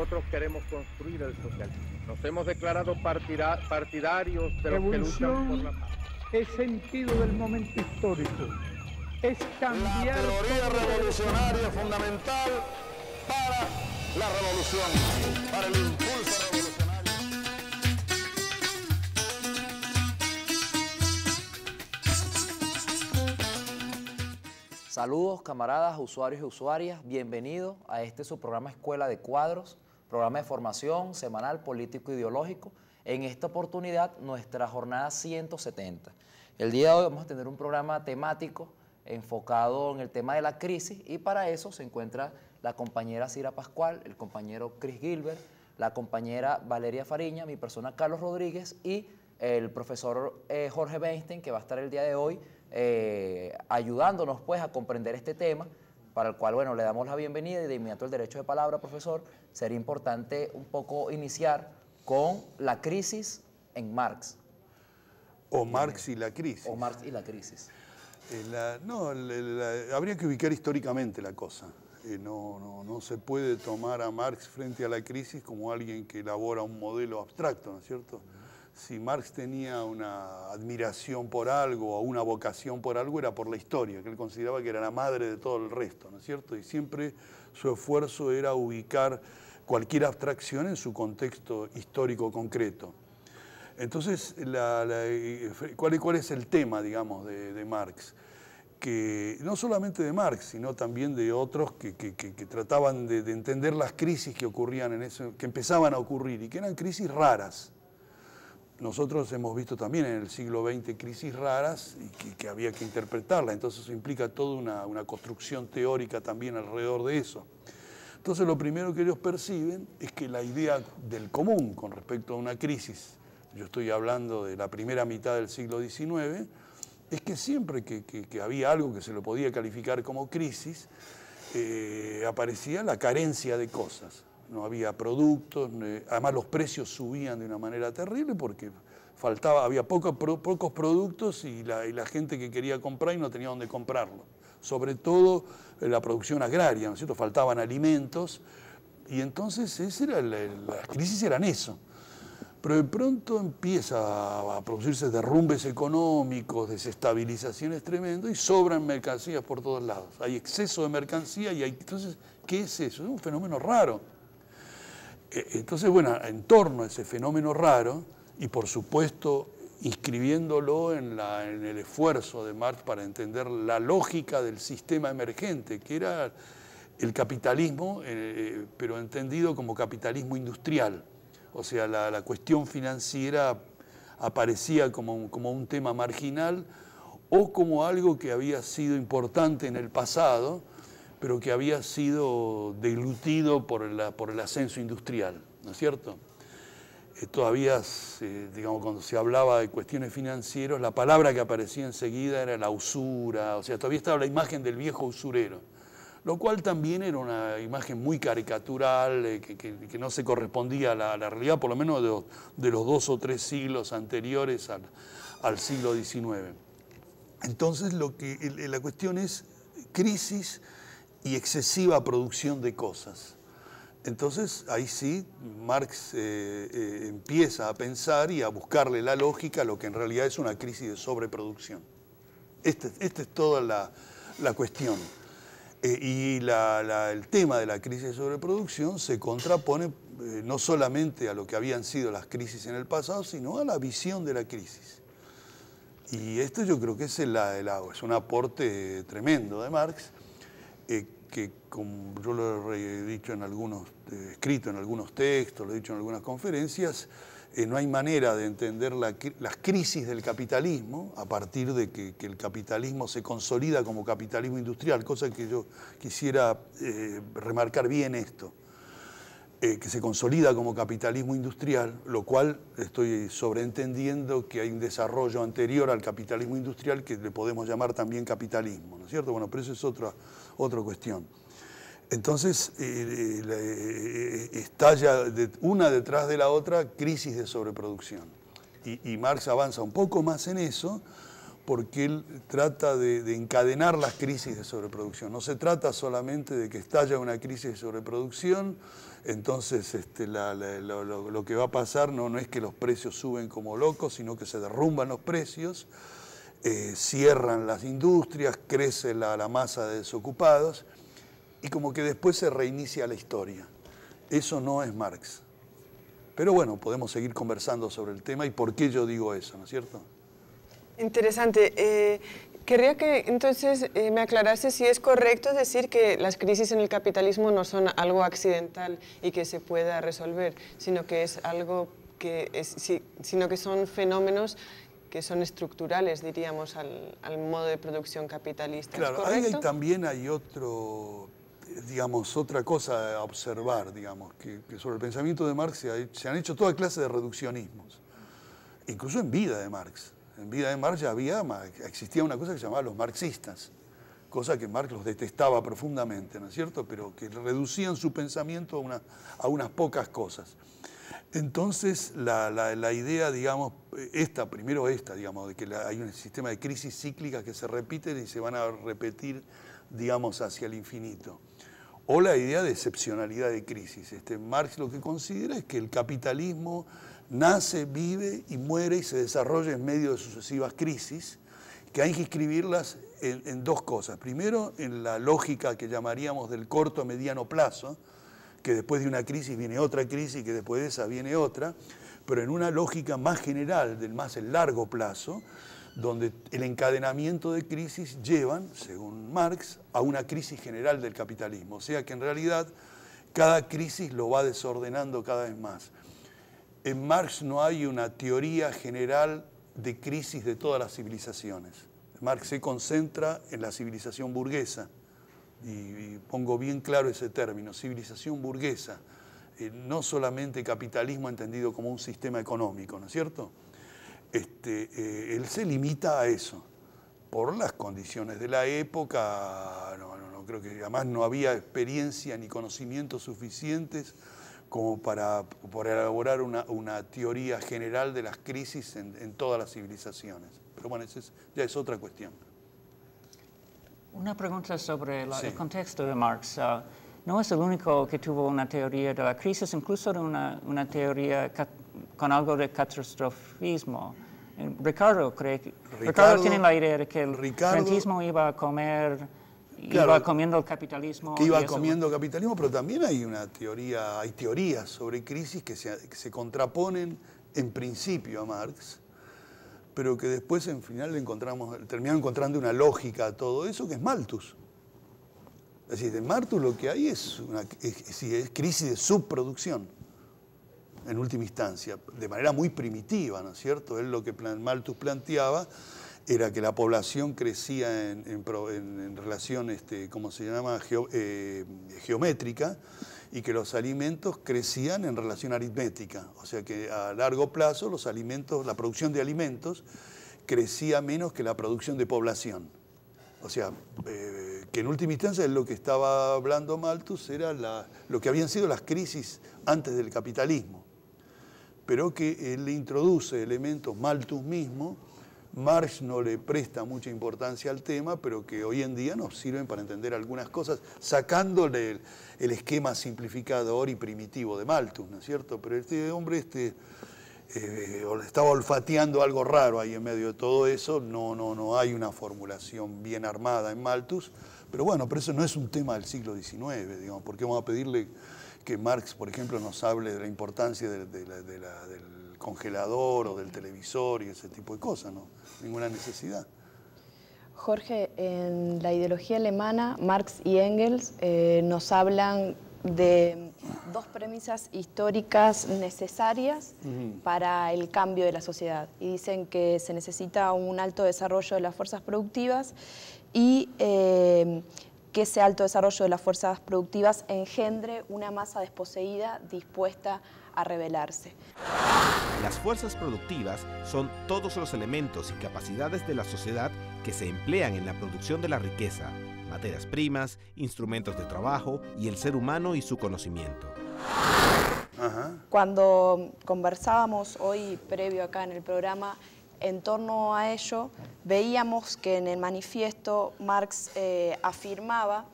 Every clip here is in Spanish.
nosotros queremos construir el socialismo. Nos hemos declarado partidarios de los que luchan por la paz. Es sentido del momento histórico. Es cambiar. La teoría revolucionaria fundamental para la revolución, para el impulso revolucionario. Saludos camaradas, usuarios y usuarias, bienvenidos a este su programa Escuela de Cuadros programa de formación semanal político-ideológico. En esta oportunidad, nuestra jornada 170. El día de hoy vamos a tener un programa temático enfocado en el tema de la crisis y para eso se encuentra la compañera Cira Pascual, el compañero Chris Gilbert, la compañera Valeria Fariña, mi persona Carlos Rodríguez y el profesor eh, Jorge Weinstein, que va a estar el día de hoy eh, ayudándonos pues a comprender este tema para el cual, bueno, le damos la bienvenida y de inmediato el derecho de palabra, profesor, sería importante un poco iniciar con la crisis en Marx. O Marx y la crisis. O Marx y la crisis. Eh, no, habría que ubicar históricamente la cosa. Eh, no, no, no, se puede tomar a Marx frente a la crisis como alguien que elabora un modelo abstracto, ¿no es cierto? si Marx tenía una admiración por algo o una vocación por algo, era por la historia, que él consideraba que era la madre de todo el resto, ¿no es cierto? Y siempre su esfuerzo era ubicar cualquier abstracción en su contexto histórico concreto. Entonces, ¿cuál, es el tema, digamos, de, Marx? Que no solamente de Marx, sino también de otros que, trataban de, de, entender las crisis que ocurrían en eso, que empezaban a ocurrir y que eran crisis raras nosotros hemos visto también en el siglo XX crisis raras y que, había que interpretarlas. Entonces implica toda una, construcción teórica también alrededor de eso. Entonces lo primero que ellos perciben es que la idea del común con respecto a una crisis, yo estoy hablando de la primera mitad del siglo XIX, es que siempre que, había algo que se lo podía calificar como crisis, eh, aparecía la carencia de cosas no había productos, además los precios subían de una manera terrible porque faltaba, había pocos productos y la, gente que quería comprar y no tenía dónde comprarlo. Sobre todo eh, la producción agraria, ¿no es cierto? Faltaban alimentos y entonces era la, las crisis eran eso. Pero de pronto empieza a producirse derrumbes económicos, desestabilizaciones tremendas y sobran mercancías por todos lados. Hay exceso de mercancía y hay... Entonces, ¿qué es eso? Es un fenómeno raro. Eh, entonces, bueno, en torno a ese fenómeno raro, y por supuesto inscribiéndolo en, el esfuerzo de Marx para entender la lógica del sistema emergente, que era el capitalismo, eh, eh, pero entendido como capitalismo industrial. O sea, la, cuestión financiera aparecía como, un tema marginal o como algo que había sido importante en el pasado, pero que había sido deglutido por, por el ascenso industrial, ¿no es cierto? Eh, todavía, digamos, cuando se hablaba de cuestiones financieras, la palabra que aparecía enseguida era la usura, o sea, todavía estaba la imagen del viejo usurero, lo cual también era una imagen muy caricatural, eh, que, que, no se correspondía a la, la realidad, por lo menos de, de, los dos o tres siglos anteriores al, al siglo XIX. Entonces, lo que, la cuestión es crisis y excesiva producción de cosas. Entonces ahí sí Marx eh, eh, empieza a pensar y a buscarle la lógica a lo que en realidad es una crisis de sobreproducción. Esta este es toda la, cuestión. Eh, y el tema de la crisis de sobreproducción se contrapone no solamente a lo que habían sido las crisis en el pasado, sino a la visión de la crisis. Y esto yo creo que es, el, es un aporte tremendo de Marx eh, que como yo lo he dicho en algunos, eh, escrito en algunos textos, lo he dicho en algunas conferencias, eh, no hay manera de entender la, las crisis del capitalismo a partir de que, el capitalismo se consolida como capitalismo industrial, cosa que yo quisiera remarcar bien esto. que se consolida como capitalismo industrial, lo cual estoy sobreentendiendo que hay un desarrollo anterior al capitalismo industrial que le podemos llamar también capitalismo, ¿no es cierto? Bueno, pero eso es otra, otra cuestión. Entonces eh, eh, eh, estalla una detrás de la otra crisis de sobreproducción. Y, Marx avanza un poco más en eso porque él trata de, encadenar las crisis de sobreproducción. No se trata solamente de que estalla una crisis de sobreproducción, entonces este, lo, lo, que va a pasar no, no es que los precios suben como locos, sino que se derrumban los precios eh, cierran las industrias, crece la, la masa de desocupados y como que después se reinicia la historia. Eso no es Marx. Pero bueno, podemos seguir conversando sobre el tema y por qué yo digo eso, ¿no es cierto? Interesante. Eh, querría que entonces eh, me aclarase si es correcto decir que las crisis en el capitalismo no son algo accidental y que se pueda resolver, sino que es algo que es, sino que son fenómenos que son estructurales, diríamos, al, modo de producción capitalista. Claro, ahí también hay otro, digamos, otra cosa a observar, digamos, que, sobre el pensamiento de Marx se, han hecho toda clase de reduccionismos, incluso en vida de Marx. En vida de Marx ya había, existía una cosa que se llamaba los marxistas, cosa que Marx los detestaba profundamente, ¿no es cierto? Pero que reducían su pensamiento una, a unas pocas cosas. Entonces, la, idea, digamos, esta, primero esta, digamos, de que hay un sistema de crisis cíclicas que se repiten y se van a repetir, digamos, hacia el infinito. O la idea de excepcionalidad de crisis. Este, Marx lo que considera es que el capitalismo nace, vive y muere y se desarrolla en medio de sucesivas crisis, que hay que escribirlas en, en dos cosas. Primero, en la lógica que llamaríamos del corto a mediano plazo, que después de una crisis viene otra crisis, y que después de esa viene otra, pero en una lógica más general, del más largo plazo, donde el encadenamiento de crisis llevan, según Marx, a una crisis general del capitalismo. O sea que en realidad cada crisis lo va desordenando cada vez más. En Marx no hay una teoría general de crisis de todas las civilizaciones. Marx se concentra en la civilización burguesa y, pongo bien claro ese término, civilización burguesa, eh, no solamente capitalismo entendido como un sistema económico, ¿no es cierto? Este, eh, él se limita a eso, por las condiciones de la época, no, no, no, creo que además no había experiencia ni conocimientos suficientes como para, elaborar una, teoría general de las crisis en, todas las civilizaciones. Pero bueno, ya es otra cuestión. Una pregunta sobre el contexto de Marx. Ah, no es el único que tuvo una teoría de la crisis, incluso una, teoría con algo de catastrofismo. Eh, Ricardo cree Ricardo, tiene la idea de que el rentismo iba a comer, iba comiendo el capitalismo. Que iba comiendo capitalismo, pero también hay una teoría, hay teorías sobre crisis que se, que se contraponen en principio a Marx pero que después en final encontramos, terminamos encontrando una lógica a todo eso, que es Malthus. Es decir, de Malthus lo que hay es una es, crisis de subproducción, en última instancia, de manera muy primitiva, ¿no es cierto? es lo que Malthus planteaba era que la población crecía en, relación, este, ¿cómo se llama?, eh, geométrica, y que los alimentos crecían en relación aritmética, o sea que a largo plazo los alimentos, la producción de alimentos crecía menos que la producción de población. O sea, eh, que en última instancia lo que estaba hablando Malthus era lo que habían sido las crisis antes del capitalismo, pero que él le introduce elementos Malthus mismo, Marx no le presta mucha importancia al tema, pero que hoy en día nos sirven para entender algunas cosas, sacándole... El, el esquema simplificador y primitivo de Malthus, ¿no es cierto? Pero este hombre este, eh, estaba olfateando algo raro ahí en medio de todo eso, no, no, no hay una formulación bien armada en Malthus, pero bueno, pero eso no es un tema del siglo XIX, digamos, porque vamos a pedirle que Marx, por ejemplo, nos hable de la importancia del congelador o del televisor y ese tipo de cosas, ¿no? Ninguna necesidad. Jorge, en la ideología alemana, Marx y Engels eh, nos hablan de dos premisas históricas necesarias para el cambio de la sociedad. Y dicen que se necesita un alto desarrollo de las fuerzas productivas y eh, que ese alto desarrollo de las fuerzas productivas engendre una masa desposeída dispuesta a revelarse Las fuerzas productivas son todos los elementos y capacidades de la sociedad que se emplean en la producción de la riqueza, materias primas, instrumentos de trabajo y el ser humano y su conocimiento. Cuando conversábamos hoy previo acá en el programa, en torno a ello, veíamos que en el manifiesto Marx eh, afirmaba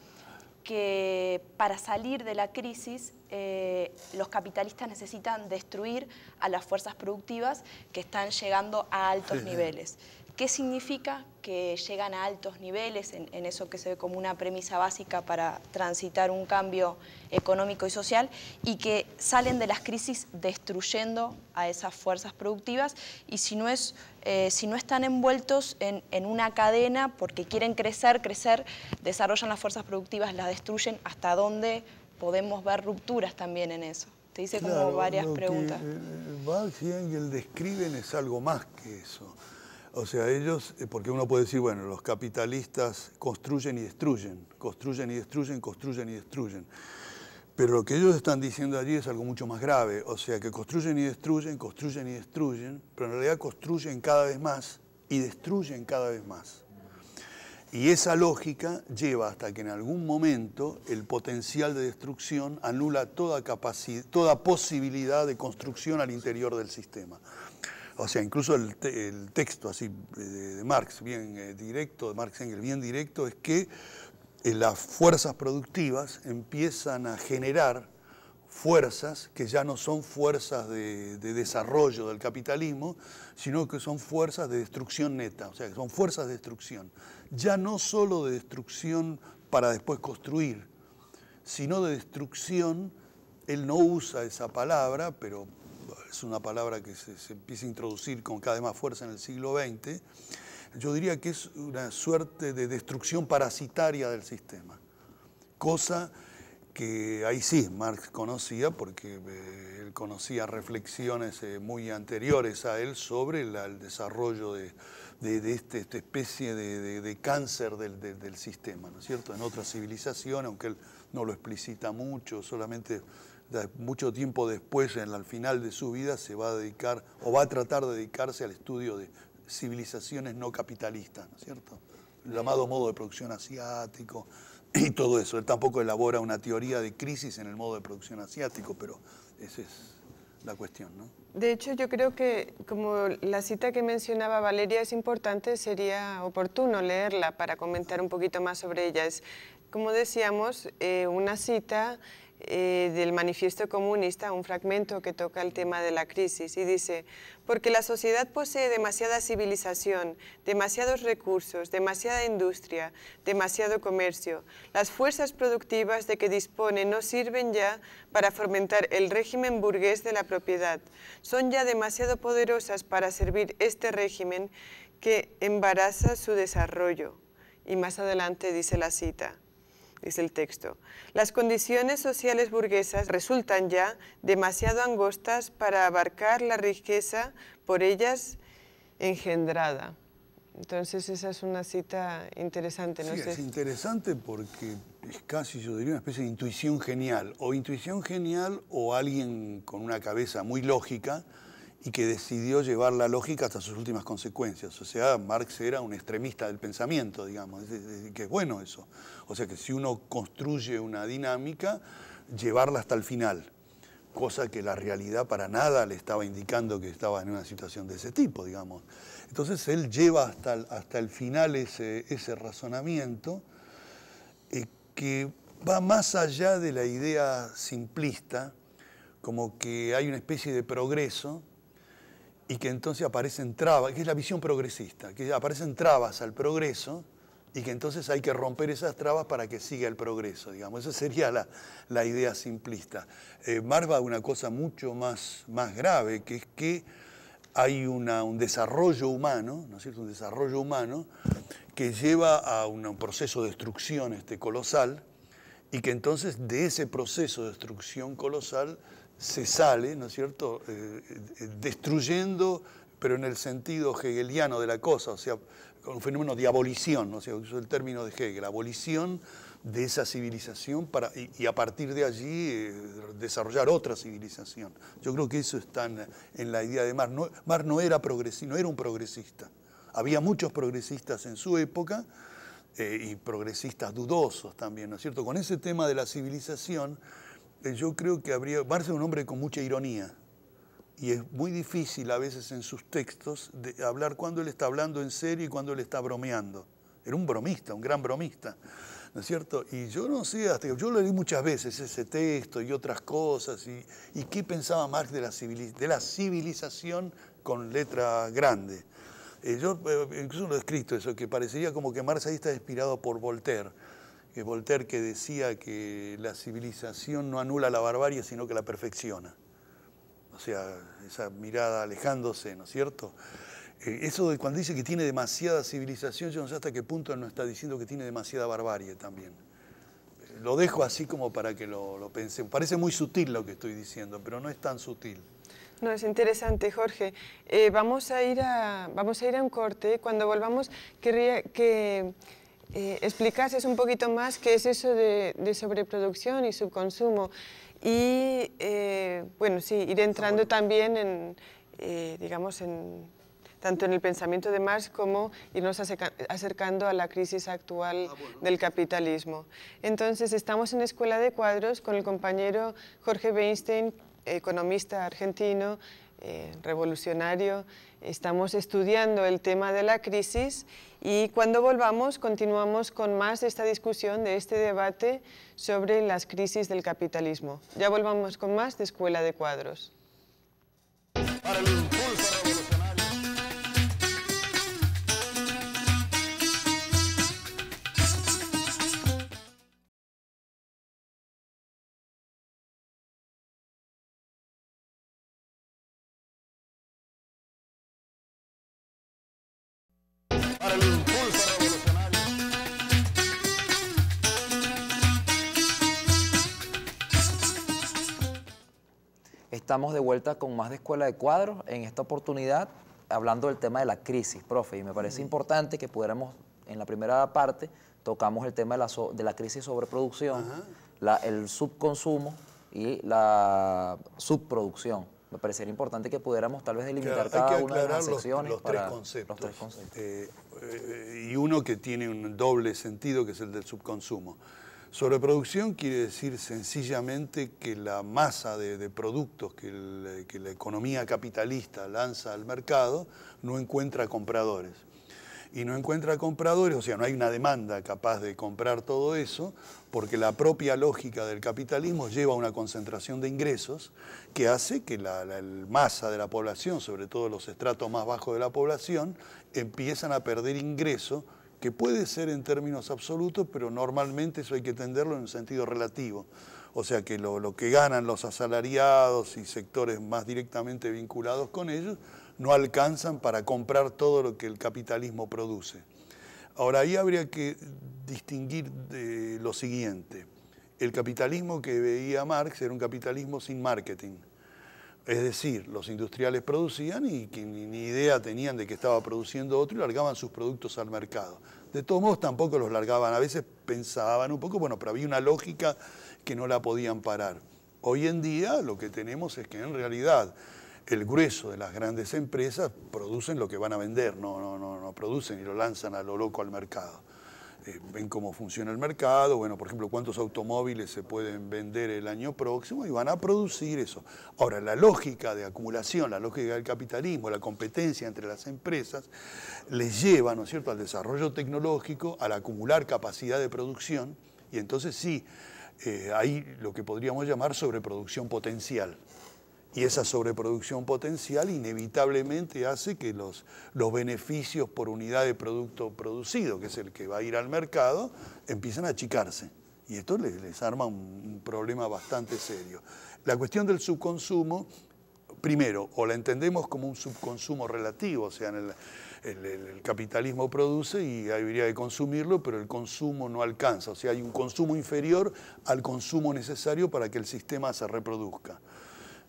que para salir de la crisis eh, los capitalistas necesitan destruir a las fuerzas productivas que están llegando a altos niveles. ¿Qué significa que llegan a altos niveles en, eso que se ve como una premisa básica para transitar un cambio económico y social y que salen de las crisis destruyendo a esas fuerzas productivas y si no, es, eh, si no están envueltos en, en, una cadena porque quieren crecer, crecer, desarrollan las fuerzas productivas, las destruyen, hasta dónde podemos ver rupturas también en eso. Te hice como varias preguntas. Que eh, eh, y el describen es algo más que eso. O sea, ellos, eh, porque uno puede decir, bueno, los capitalistas construyen y destruyen, construyen y destruyen, construyen y destruyen. Pero lo que ellos están diciendo allí es algo mucho más grave. O sea, que construyen y destruyen, construyen y destruyen, pero en realidad construyen cada vez más y destruyen cada vez más. Y esa lógica lleva hasta que en algún momento el potencial de destrucción anula toda, toda posibilidad de construcción al interior del sistema. O sea, incluso el, texto así eh, de, Marx, bien eh, directo, de Marx Engel bien directo, es que eh, las fuerzas productivas empiezan a generar fuerzas que ya no son fuerzas de, desarrollo del capitalismo, sino que son fuerzas de destrucción neta, o sea, que son fuerzas de destrucción. Ya no solo de destrucción para después construir, sino de destrucción, él no usa esa palabra, pero es una palabra que se, se empieza a introducir con cada vez más fuerza en el siglo XX, yo diría que es una suerte de destrucción parasitaria del sistema, cosa que ahí sí Marx conocía, porque eh, él conocía reflexiones eh, muy anteriores a él sobre el desarrollo de, este, esta especie de, cáncer del, del, sistema, ¿no es cierto? En otra civilización, aunque él no lo explicita mucho, solamente mucho tiempo después, en al final de su vida, se va a dedicar o va a tratar de dedicarse al estudio de civilizaciones no capitalistas, ¿no es cierto? El llamado modo de producción asiático, y todo eso. Él tampoco elabora una teoría de crisis en el modo de producción asiático, pero esa es la cuestión, ¿no? De hecho, yo creo que como la cita que mencionaba Valeria es importante, sería oportuno leerla para comentar un poquito más sobre ella. Es, como decíamos, eh, una cita eh, del manifiesto comunista un fragmento que toca el tema de la crisis y dice, porque la sociedad posee demasiada civilización, demasiados recursos, demasiada industria, demasiado comercio. Las fuerzas productivas de que dispone no sirven ya para fomentar el régimen burgués de la propiedad. Son ya demasiado poderosas para servir este régimen que embaraza su desarrollo. Y más adelante dice la cita. Es el texto. Las condiciones sociales burguesas resultan ya demasiado angostas para abarcar la riqueza por ellas engendrada. Entonces esa es una cita interesante. ¿no? Sí, es interesante porque es casi, yo diría, una especie de intuición genial. O intuición genial o alguien con una cabeza muy lógica y que decidió llevar la lógica hasta sus últimas consecuencias. O sea, Marx era un extremista del pensamiento, digamos, que es bueno eso. O sea, que si uno construye una dinámica, llevarla hasta el final, cosa que la realidad para nada le estaba indicando que estaba en una situación de ese tipo, digamos. Entonces él lleva hasta el, hasta el final ese, ese razonamiento eh, que va más allá de la idea simplista, como que hay una especie de progreso, y que entonces aparecen trabas, que es la visión progresista, que aparecen trabas al progreso y que entonces hay que romper esas trabas para que siga el progreso, digamos. Esa sería la, idea simplista. Eh, Marva una cosa mucho más, más grave, que es que hay un desarrollo humano, ¿no es cierto? Un desarrollo humano que lleva a un, proceso de destrucción este, colosal y que entonces de ese proceso de destrucción colosal se sale, ¿no es cierto?, eh, eh, destruyendo, pero en el sentido hegeliano de la cosa, o sea, con un fenómeno de abolición, ¿no? o sea, el término de Hegel, abolición de esa civilización para, y, a partir de allí eh, desarrollar otra civilización. Yo creo que eso está en, la idea de Marx. Marx no era, no era un progresista. Había muchos progresistas en su época, y progresistas dudosos también, ¿no es cierto? Con ese tema de la civilización, eh, yo creo que habría... Marx es un hombre con mucha ironía y es muy difícil a veces en sus textos de hablar cuando él está hablando en serio y cuando él está bromeando. Era un bromista, un gran bromista, ¿no es cierto? Y yo no sé, hasta yo lo leí muchas veces ese texto y otras cosas, y, y qué pensaba Marx de la, de la civilización con letra grande. Eh, yo eh, incluso lo he escrito eso, que parecería como que Marx ahí está inspirado por Voltaire Voltaire que decía que la civilización no anula la barbarie, sino que la perfecciona. O sea, esa mirada alejándose, ¿no es cierto? Eh, eso de cuando dice que tiene demasiada civilización, yo no sé hasta qué punto no está diciendo que tiene demasiada barbarie también. Eh, lo dejo así como para que lo, lo pensemos. Parece muy sutil lo que estoy diciendo, pero no es tan sutil. No, es interesante, Jorge. Eh, vamos, a ir a, vamos a ir a un corte. Cuando volvamos, querría que eh, un poquito más qué es eso de, sobreproducción y subconsumo. Y, eh, bueno, sí, ir entrando también en, eh, digamos, tanto en el pensamiento de Marx como irnos acercando a la crisis actual ah, del capitalismo. Entonces, estamos en Escuela de Cuadros con el compañero Jorge Weinstein, economista argentino, eh, revolucionario. Estamos estudiando el tema de la crisis y cuando volvamos continuamos con más de esta discusión de este debate sobre las crisis del capitalismo. Ya volvamos con más de Escuela de Cuadros. estamos de vuelta con más de Escuela de Cuadros. En esta oportunidad, hablando del tema de la crisis, profe, y me parece importante que pudiéramos, en la primera parte, tocamos el tema de la, de la crisis sobreproducción, la, el subconsumo y la subproducción. Me parecería importante que pudiéramos tal vez delimitar cada una de las secciones. Los, tres conceptos. Eh, eh, y uno que tiene un doble sentido, que es el del subconsumo. Sobreproducción quiere decir sencillamente que la masa de, productos que, la economía capitalista lanza al mercado no encuentra compradores. Y no encuentra compradores, o sea, no hay una demanda capaz de comprar todo eso, porque la propia lógica del capitalismo lleva a una concentración de ingresos que hace que la, masa de la población, sobre todo los estratos más bajos de la población, empiezan a perder ingresos puede ser en términos absolutos, pero normalmente eso hay que entenderlo en un sentido relativo. O sea que lo, que ganan los asalariados y sectores más directamente vinculados con ellos no alcanzan para comprar todo lo que el capitalismo produce. Ahora ahí habría que distinguir lo siguiente. El capitalismo que veía Marx era un capitalismo sin marketing. Es decir, los industriales producían y ni idea tenían de que estaba produciendo otro y largaban sus productos al mercado de todos modos tampoco los largaban. A veces pensaban un poco, bueno, pero había una lógica que no la podían parar. Hoy en día lo que tenemos es que en realidad el grueso de las grandes empresas producen lo que van a vender, no, no, no, no producen y lo lanzan a lo loco al mercado. Eh, ven cómo funciona el mercado, bueno, por ejemplo, cuántos automóviles se pueden vender el año próximo y van a producir eso. Ahora, la lógica de acumulación, la lógica del capitalismo, la competencia entre las empresas, les lleva, ¿no es cierto?, al desarrollo tecnológico, al acumular capacidad de producción y entonces sí, eh, hay lo que podríamos llamar sobreproducción potencial. Y esa sobreproducción potencial inevitablemente hace que los, beneficios por unidad de producto producido, que es el que va a ir al mercado, empiezan a achicarse. Y esto les, arma un, problema bastante serio. La cuestión del subconsumo primero, o la entendemos como un subconsumo relativo, o sea, el, el, capitalismo produce y debería que consumirlo, pero el consumo no alcanza, o sea, hay un consumo inferior al consumo necesario para que el sistema se reproduzca.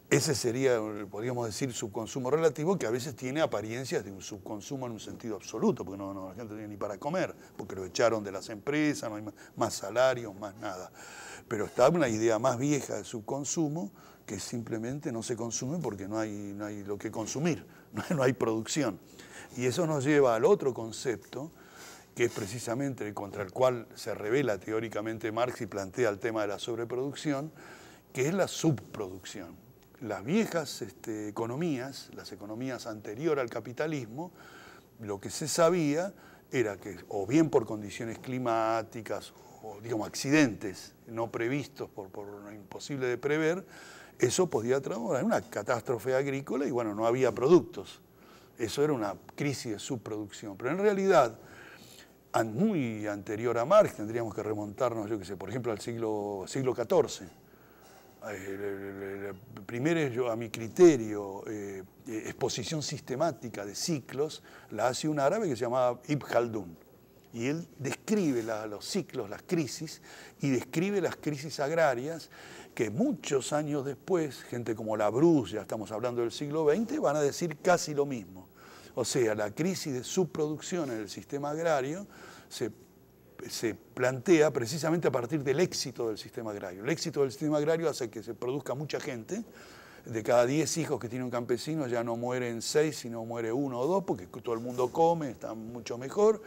Ese sería, podríamos decir, subconsumo relativo, que a veces tiene apariencias de un subconsumo en un sentido absoluto, porque no, la gente no tiene ni para comer, porque lo echaron de las empresas, no hay más, salarios, más nada. Pero está una idea más vieja de subconsumo que simplemente no se consume porque no hay, hay lo que consumir, no hay producción. Y eso nos lleva al otro concepto, que es precisamente contra el cual se revela teóricamente Marx y plantea el tema de la sobreproducción, que es la subproducción las viejas este, economías, las economías anterior al capitalismo, lo que se sabía era que o bien por condiciones climáticas o digamos accidentes no previstos por, lo imposible de prever, eso podía traer en una catástrofe agrícola y bueno, no había productos. Eso era una crisis de subproducción. Pero en realidad, muy anterior a Marx, tendríamos que remontarnos, yo qué sé, por ejemplo, al siglo, siglo XIV eh, primero a mi criterio, eh, eh, exposición sistemática de ciclos, la hace un árabe que se llamaba Ibn Khaldun. Y él describe los ciclos, las crisis, y describe las crisis agrarias que muchos años después, gente como la ya estamos hablando del siglo XX, van a decir casi lo mismo. O sea, la crisis de subproducción en el sistema agrario se se plantea precisamente a partir del éxito del sistema agrario. El éxito del sistema agrario hace que se produzca mucha gente. De cada 10 hijos que tiene un campesino ya no mueren 6, sino muere uno o dos, porque todo el mundo come, está mucho mejor.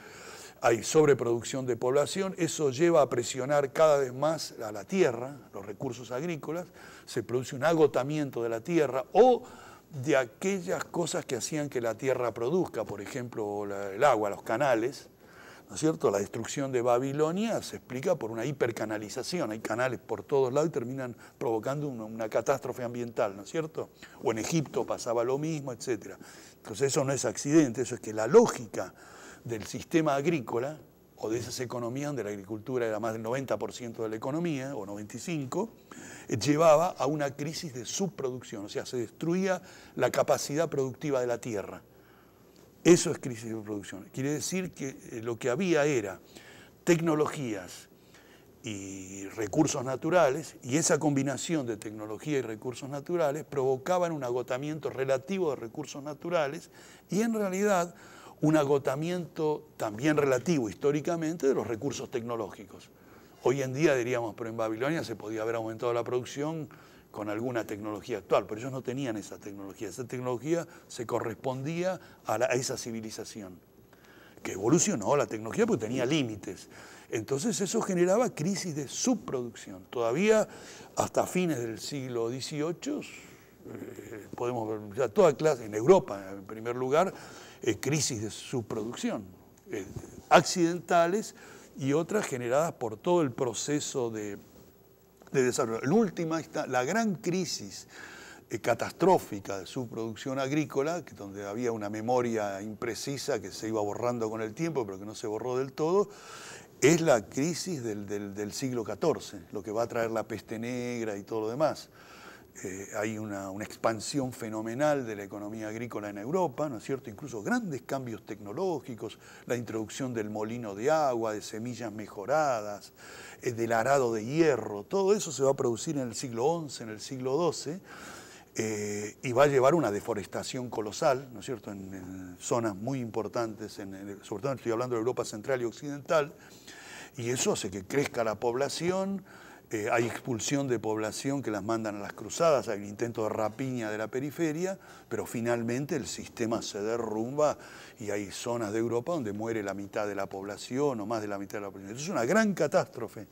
Hay sobreproducción de población, eso lleva a presionar cada vez más a la tierra, los recursos agrícolas, se produce un agotamiento de la tierra o de aquellas cosas que hacían que la tierra produzca, por ejemplo, el agua, los canales, ¿no es cierto? La destrucción de Babilonia se explica por una hipercanalización, hay canales por todos lados y terminan provocando una, catástrofe ambiental, ¿no es cierto? O en Egipto pasaba lo mismo, etc. Entonces eso no es accidente, eso es que la lógica del sistema agrícola o de esas economías donde la agricultura era más del 90% de la economía, o 95%, eh, llevaba a una crisis de subproducción, o sea, se destruía la capacidad productiva de la tierra. Eso es crisis de producción. Quiere decir que eh, lo que había era tecnologías y recursos naturales, y esa combinación de tecnología y recursos naturales provocaban un agotamiento relativo de recursos naturales y en realidad un agotamiento también relativo históricamente de los recursos tecnológicos. Hoy en día diríamos, pero en Babilonia se podía haber aumentado la producción con alguna tecnología actual, pero ellos no tenían esa tecnología. Esa tecnología se correspondía a, esa civilización, que evolucionó la tecnología porque tenía límites. Entonces eso generaba crisis de subproducción. Todavía hasta fines del siglo XVIII eh, podemos ver ya toda clase, en Europa en primer lugar, eh, crisis de subproducción, eh, accidentales y otras generadas por todo el proceso de de desarrollo. última la gran crisis eh, catastrófica de su producción agrícola, donde había una memoria imprecisa que se iba borrando con el tiempo, pero que no se borró del todo, es la crisis del, siglo XIV, lo que va a traer la peste negra y todo lo demás. Eh, hay una, una, expansión fenomenal de la economía agrícola en Europa, ¿no es cierto? Incluso grandes cambios tecnológicos, la introducción del molino de agua, de semillas mejoradas, eh, del arado de hierro, todo eso se va a producir en el siglo XI, en el siglo XII, eh, y va a llevar una deforestación colosal, ¿no es cierto?, en, zonas muy importantes, sobre todo estoy hablando de Europa Central y Occidental, y eso hace que crezca la población, eh, hay expulsión de población que las mandan a las cruzadas, hay un intento de rapiña de la periferia, pero finalmente el sistema se derrumba y hay zonas de Europa donde muere la mitad de la población o más de la mitad de la población. es una gran catástrofe,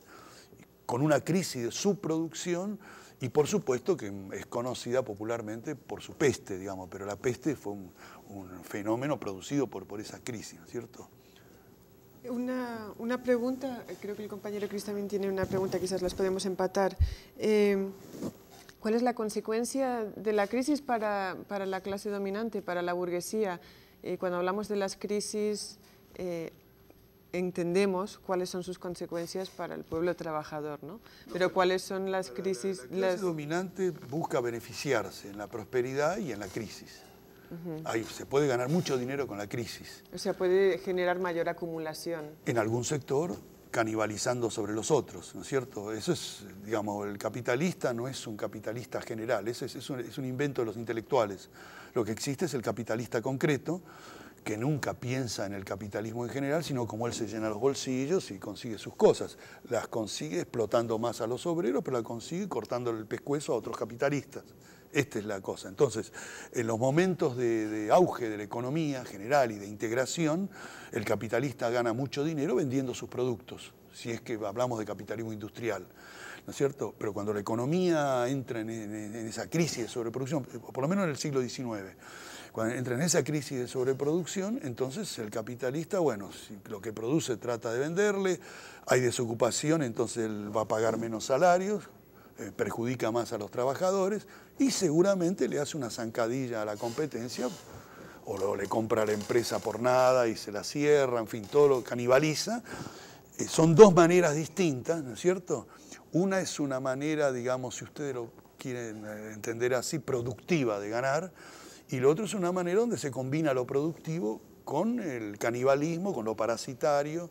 con una crisis de subproducción y por supuesto que es conocida popularmente por su peste, digamos, pero la peste fue un, fenómeno producido por, por esa crisis, ¿no es cierto? Una, pregunta, creo que el compañero Cris también tiene una pregunta, quizás las podemos empatar. Eh, ¿Cuál es la consecuencia de la crisis para, la clase dominante, para la burguesía? Eh, cuando hablamos de las crisis, eh, entendemos cuáles son sus consecuencias para el pueblo trabajador, ¿no? Pero cuáles son las crisis... La, clase las... dominante busca beneficiarse en la prosperidad y en la crisis se puede ganar mucho dinero con la crisis. O sea, puede generar mayor acumulación. En algún sector, canibalizando sobre los otros, ¿no es cierto? Eso es, digamos, el capitalista no es un capitalista general, es, un, invento de los intelectuales. Lo que existe es el capitalista concreto, que nunca piensa en el capitalismo en general, sino como él se llena los bolsillos y consigue sus cosas. Las consigue explotando más a los obreros, pero las consigue cortando el pescuezo a otros capitalistas. Esta es la cosa. Entonces, en los momentos de, auge de la economía general y de integración, el capitalista gana mucho dinero vendiendo sus productos, si es que hablamos de capitalismo industrial. ¿No es cierto? Pero cuando la economía entra en, esa crisis de sobreproducción, por lo menos en el siglo XIX, cuando entra en esa crisis de sobreproducción, entonces el capitalista, bueno, lo que produce trata de venderle, hay desocupación, entonces él va a pagar menos salarios, eh, perjudica más a los trabajadores y seguramente le hace una zancadilla a la competencia o le compra a la empresa por nada y se la cierra, en fin, todo lo canibaliza. Eh, son dos maneras distintas, ¿no es cierto? Una es una manera, digamos, si ustedes lo quieren eh, entender así, productiva de ganar, y lo otro es una manera donde se combina lo productivo con el canibalismo, con lo parasitario,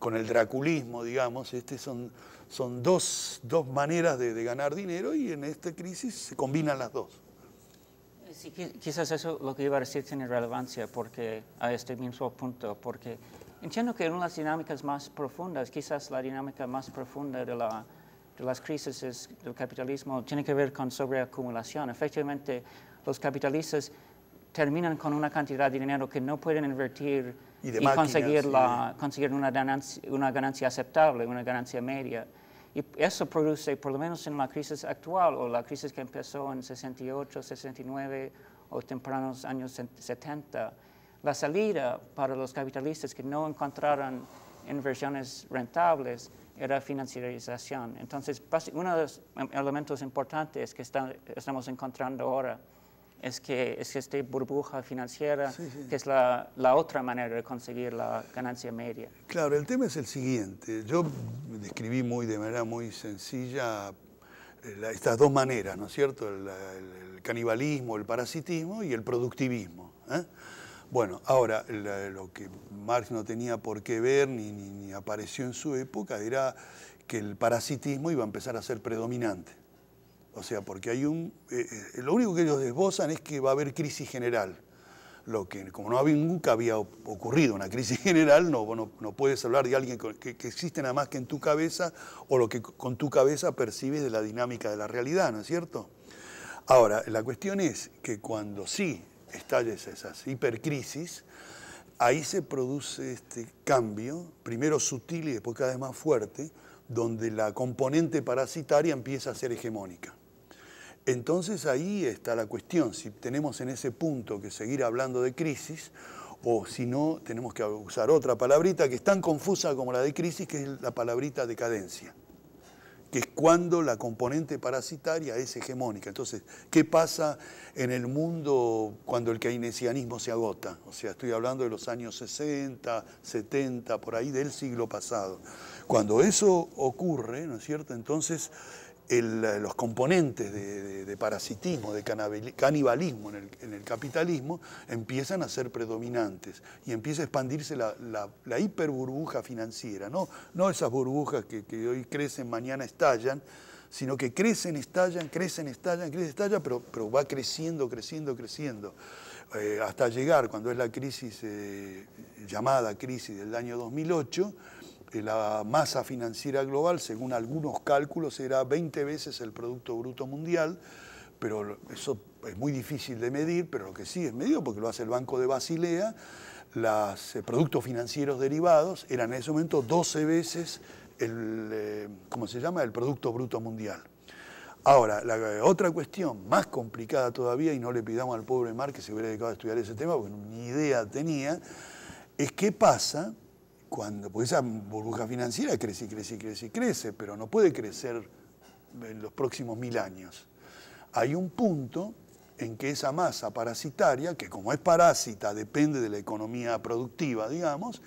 con el draculismo, digamos. Este son son dos, dos maneras de, de, ganar dinero y en esta crisis se combinan las dos. quizás eso lo que iba a decir tiene relevancia porque a este mismo punto, porque entiendo que en las dinámicas más profundas, quizás la dinámica más profunda de, de las crisis del capitalismo tiene que ver con sobreacumulación. Efectivamente, los capitalistas terminan con una cantidad de dinero que no pueden invertir y, conseguir, la, conseguir una, ganancia, una ganancia aceptable, una ganancia media. Y eso produce, por lo menos en la crisis actual, o la crisis que empezó en 68, 69 o tempranos años 70, la salida para los capitalistas que no encontraron inversiones rentables era financiarización. Entonces, uno de los em-, elementos importantes que estamos encontrando ahora es que es esta burbuja financiera, que es la, otra manera de conseguir la ganancia media. Claro, el tema es el siguiente. Yo describí muy de manera muy sencilla eh, estas dos maneras, ¿no es cierto? El, canibalismo, el parasitismo y el productivismo. ¿eh? Bueno, ahora lo que Marx no tenía por qué ver ni, ni, ni apareció en su época era que el parasitismo iba a empezar a ser predominante. O sea, porque hay un. Eh, eh, lo único que ellos desbozan es que va a haber crisis general. Lo que, como no había, nunca había ocurrido una crisis general, no, no, puedes hablar de alguien que, que, existe nada más que en tu cabeza o lo que con tu cabeza percibes de la dinámica de la realidad, ¿no es cierto? Ahora, la cuestión es que cuando sí estalles esas hipercrisis, ahí se produce este cambio, primero sutil y después cada vez más fuerte, donde la componente parasitaria empieza a ser hegemónica. Entonces ahí está la cuestión, si tenemos en ese punto que seguir hablando de crisis o si no, tenemos que usar otra palabrita que es tan confusa como la de crisis, que es la palabrita decadencia, que es cuando la componente parasitaria es hegemónica. Entonces, ¿qué pasa en el mundo cuando el keynesianismo se agota? O sea, estoy hablando de los años 60, 70, por ahí del siglo pasado. Cuando eso ocurre, ¿no es cierto? Entonces eh, los componentes de, parasitismo, de canibalismo en el, capitalismo, empiezan a ser predominantes y empieza a expandirse la, la, la hiperburbuja financiera, ¿no? esas burbujas que, hoy crecen, mañana estallan, sino que crecen, estallan, crecen, estallan, crecen, estallan, pero, va creciendo, creciendo, creciendo. Eh, hasta llegar, cuando es la crisis eh, llamada crisis del año 2008, la masa financiera global, según algunos cálculos, era 20 veces el Producto Bruto Mundial, pero eso es muy difícil de medir, pero lo que sí es medido, porque lo hace el Banco de Basilea, los eh, productos financieros derivados eran en ese momento 12 veces el, eh, ¿cómo se llama?, el Producto Bruto Mundial. Ahora, la eh, otra cuestión más complicada todavía, y no le pidamos al pobre Mar que se hubiera dedicado a estudiar ese tema, porque ni idea tenía, es qué pasa cuando, pues esa burbuja financiera crece y crece y crece y crece, pero no puede crecer en los próximos mil años. Hay un punto en que esa masa parasitaria, que como es parásita, depende de la economía productiva, digamos,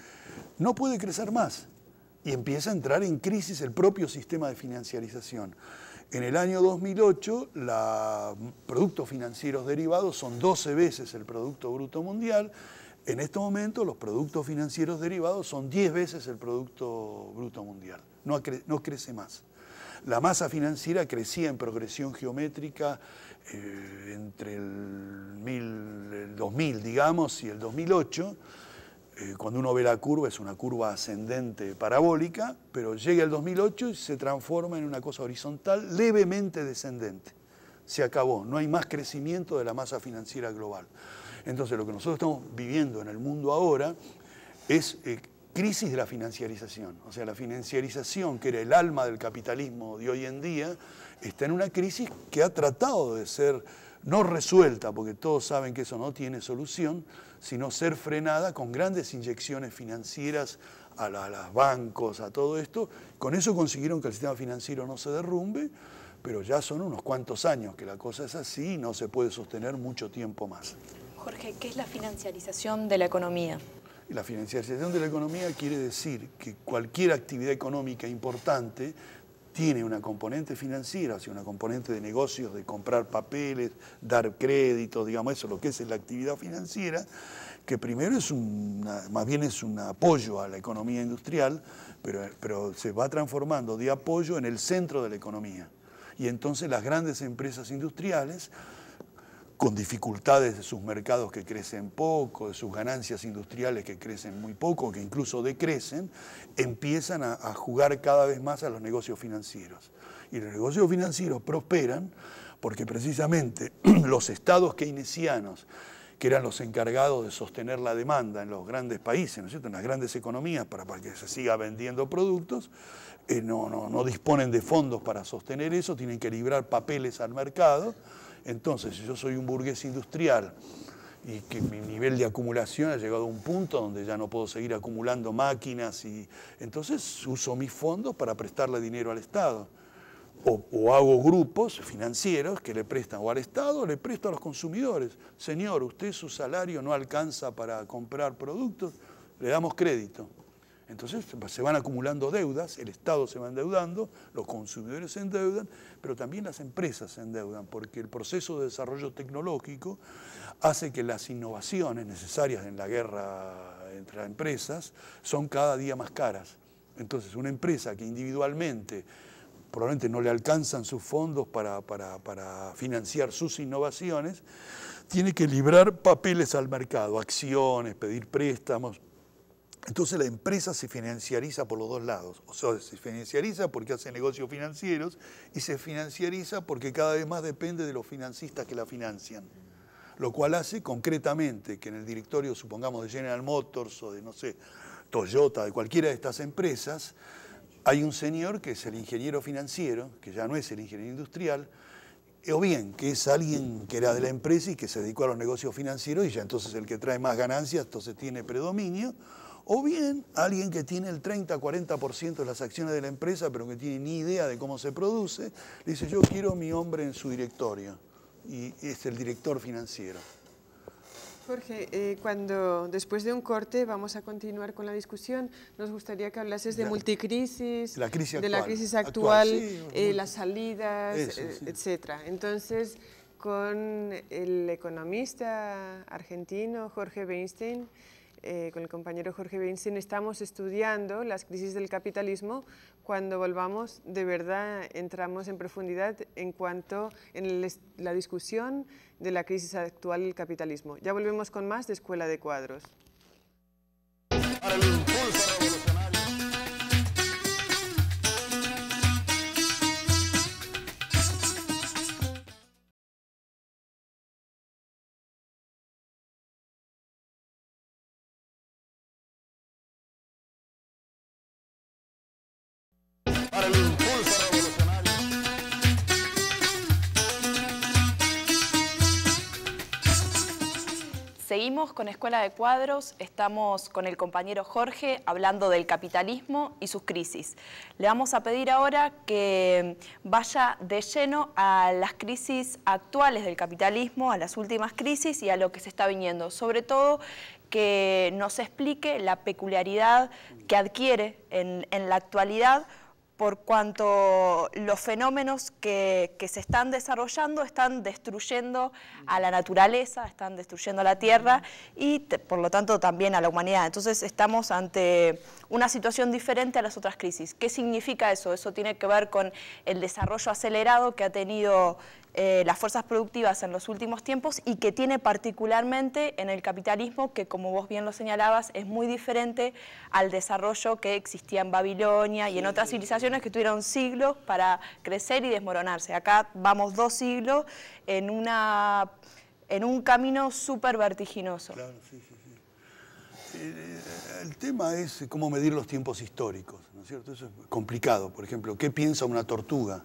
no puede crecer más y empieza a entrar en crisis el propio sistema de financiarización. En el año 2008, los productos financieros derivados son 12 veces el Producto Bruto Mundial, en este momento los productos financieros derivados son 10 veces el Producto Bruto Mundial, no, crece más. La masa financiera crecía en progresión geométrica eh, entre el, 2000, digamos, y el 2008. Eh, cuando uno ve la curva, es una curva ascendente parabólica, pero llega el 2008 y se transforma en una cosa horizontal levemente descendente. Se acabó, no hay más crecimiento de la masa financiera global. Entonces lo que nosotros estamos viviendo en el mundo ahora es eh, crisis de la financiarización. O sea, la financiarización, que era el alma del capitalismo de hoy en día, está en una crisis que ha tratado de ser no resuelta, porque todos saben que eso no tiene solución, sino ser frenada con grandes inyecciones financieras a los bancos, a todo esto. Con eso consiguieron que el sistema financiero no se derrumbe, pero ya son unos cuantos años que la cosa es así y no se puede sostener mucho tiempo más. Jorge, ¿qué es la financiarización de la economía? La financiarización de la economía quiere decir que cualquier actividad económica importante tiene una componente financiera, o una componente de negocios, de comprar papeles, dar créditos, digamos, eso lo que es la actividad financiera, que primero es una, más bien es un apoyo a la economía industrial, pero, pero se va transformando de apoyo en el centro de la economía. Y entonces las grandes empresas industriales con dificultades de sus mercados que crecen poco, de sus ganancias industriales que crecen muy poco, que incluso decrecen, empiezan a, jugar cada vez más a los negocios financieros. Y los negocios financieros prosperan porque precisamente los estados keynesianos, que eran los encargados de sostener la demanda en los grandes países, en las grandes economías, para, que se siga vendiendo productos, eh, no, no disponen de fondos para sostener eso, tienen que librar papeles al mercado entonces, si yo soy un burgués industrial y que mi nivel de acumulación ha llegado a un punto donde ya no puedo seguir acumulando máquinas y entonces uso mis fondos para prestarle dinero al Estado. O, hago grupos financieros que le prestan o al Estado, le presto a los consumidores. Señor, usted su salario no alcanza para comprar productos, le damos crédito. Entonces se van acumulando deudas, el Estado se va endeudando, los consumidores se endeudan, pero también las empresas se endeudan, porque el proceso de desarrollo tecnológico hace que las innovaciones necesarias en la guerra entre las empresas son cada día más caras. Entonces una empresa que individualmente probablemente no le alcanzan sus fondos para, para financiar sus innovaciones, tiene que librar papeles al mercado, acciones, pedir préstamos, entonces la empresa se financiariza por los dos lados. O sea, se financiariza porque hace negocios financieros y se financiariza porque cada vez más depende de los financistas que la financian. Lo cual hace concretamente que en el directorio, supongamos, de General Motors o de, no sé, Toyota, de cualquiera de estas empresas, hay un señor que es el ingeniero financiero, que ya no es el ingeniero industrial, o bien que es alguien que era de la empresa y que se dedicó a los negocios financieros y ya entonces el que trae más ganancias, entonces tiene predominio o bien alguien que tiene el 30-40% de las acciones de la empresa, pero que tiene ni idea de cómo se produce, le dice, yo quiero mi hombre en su directorio. Y es el director financiero. Jorge, eh, cuando después de un corte vamos a continuar con la discusión, nos gustaría que hablases de multicrisis, de la crisis actual, eh, las salidas, etc. Eh, etcétera. Entonces, con el economista argentino Jorge Weinstein, eh, con el compañero Jorge Weinstein, estamos estudiando las crisis del capitalismo. Cuando volvamos, de verdad entramos en profundidad en cuanto en la discusión de la crisis actual del capitalismo. Ya volvemos con más de Escuela de Cuadros. Seguimos con Escuela de Cuadros, estamos con el compañero Jorge hablando del capitalismo y sus crisis. Le vamos a pedir ahora que vaya de lleno a las crisis actuales del capitalismo, a las últimas crisis y a lo que se está viniendo, sobre todo que nos explique la peculiaridad que adquiere en, en la actualidad por cuanto los fenómenos que, se están desarrollando están destruyendo a la naturaleza, están destruyendo a la tierra y por lo tanto también a la humanidad. Entonces estamos ante una situación diferente a las otras crisis. ¿Qué significa eso? Eso tiene que ver con el desarrollo acelerado que ha tenido eh, las fuerzas productivas en los últimos tiempos y que tiene particularmente en el capitalismo, que como vos bien lo señalabas, es muy diferente al desarrollo que existía en Babilonia y en otras civilizaciones que tuvieron siglos para crecer y desmoronarse. Acá vamos dos siglos en, un camino súper vertiginoso. Eh, el tema es cómo medir los tiempos históricos, ¿no es cierto? Eso es complicado. Por ejemplo, ¿qué piensa una tortuga?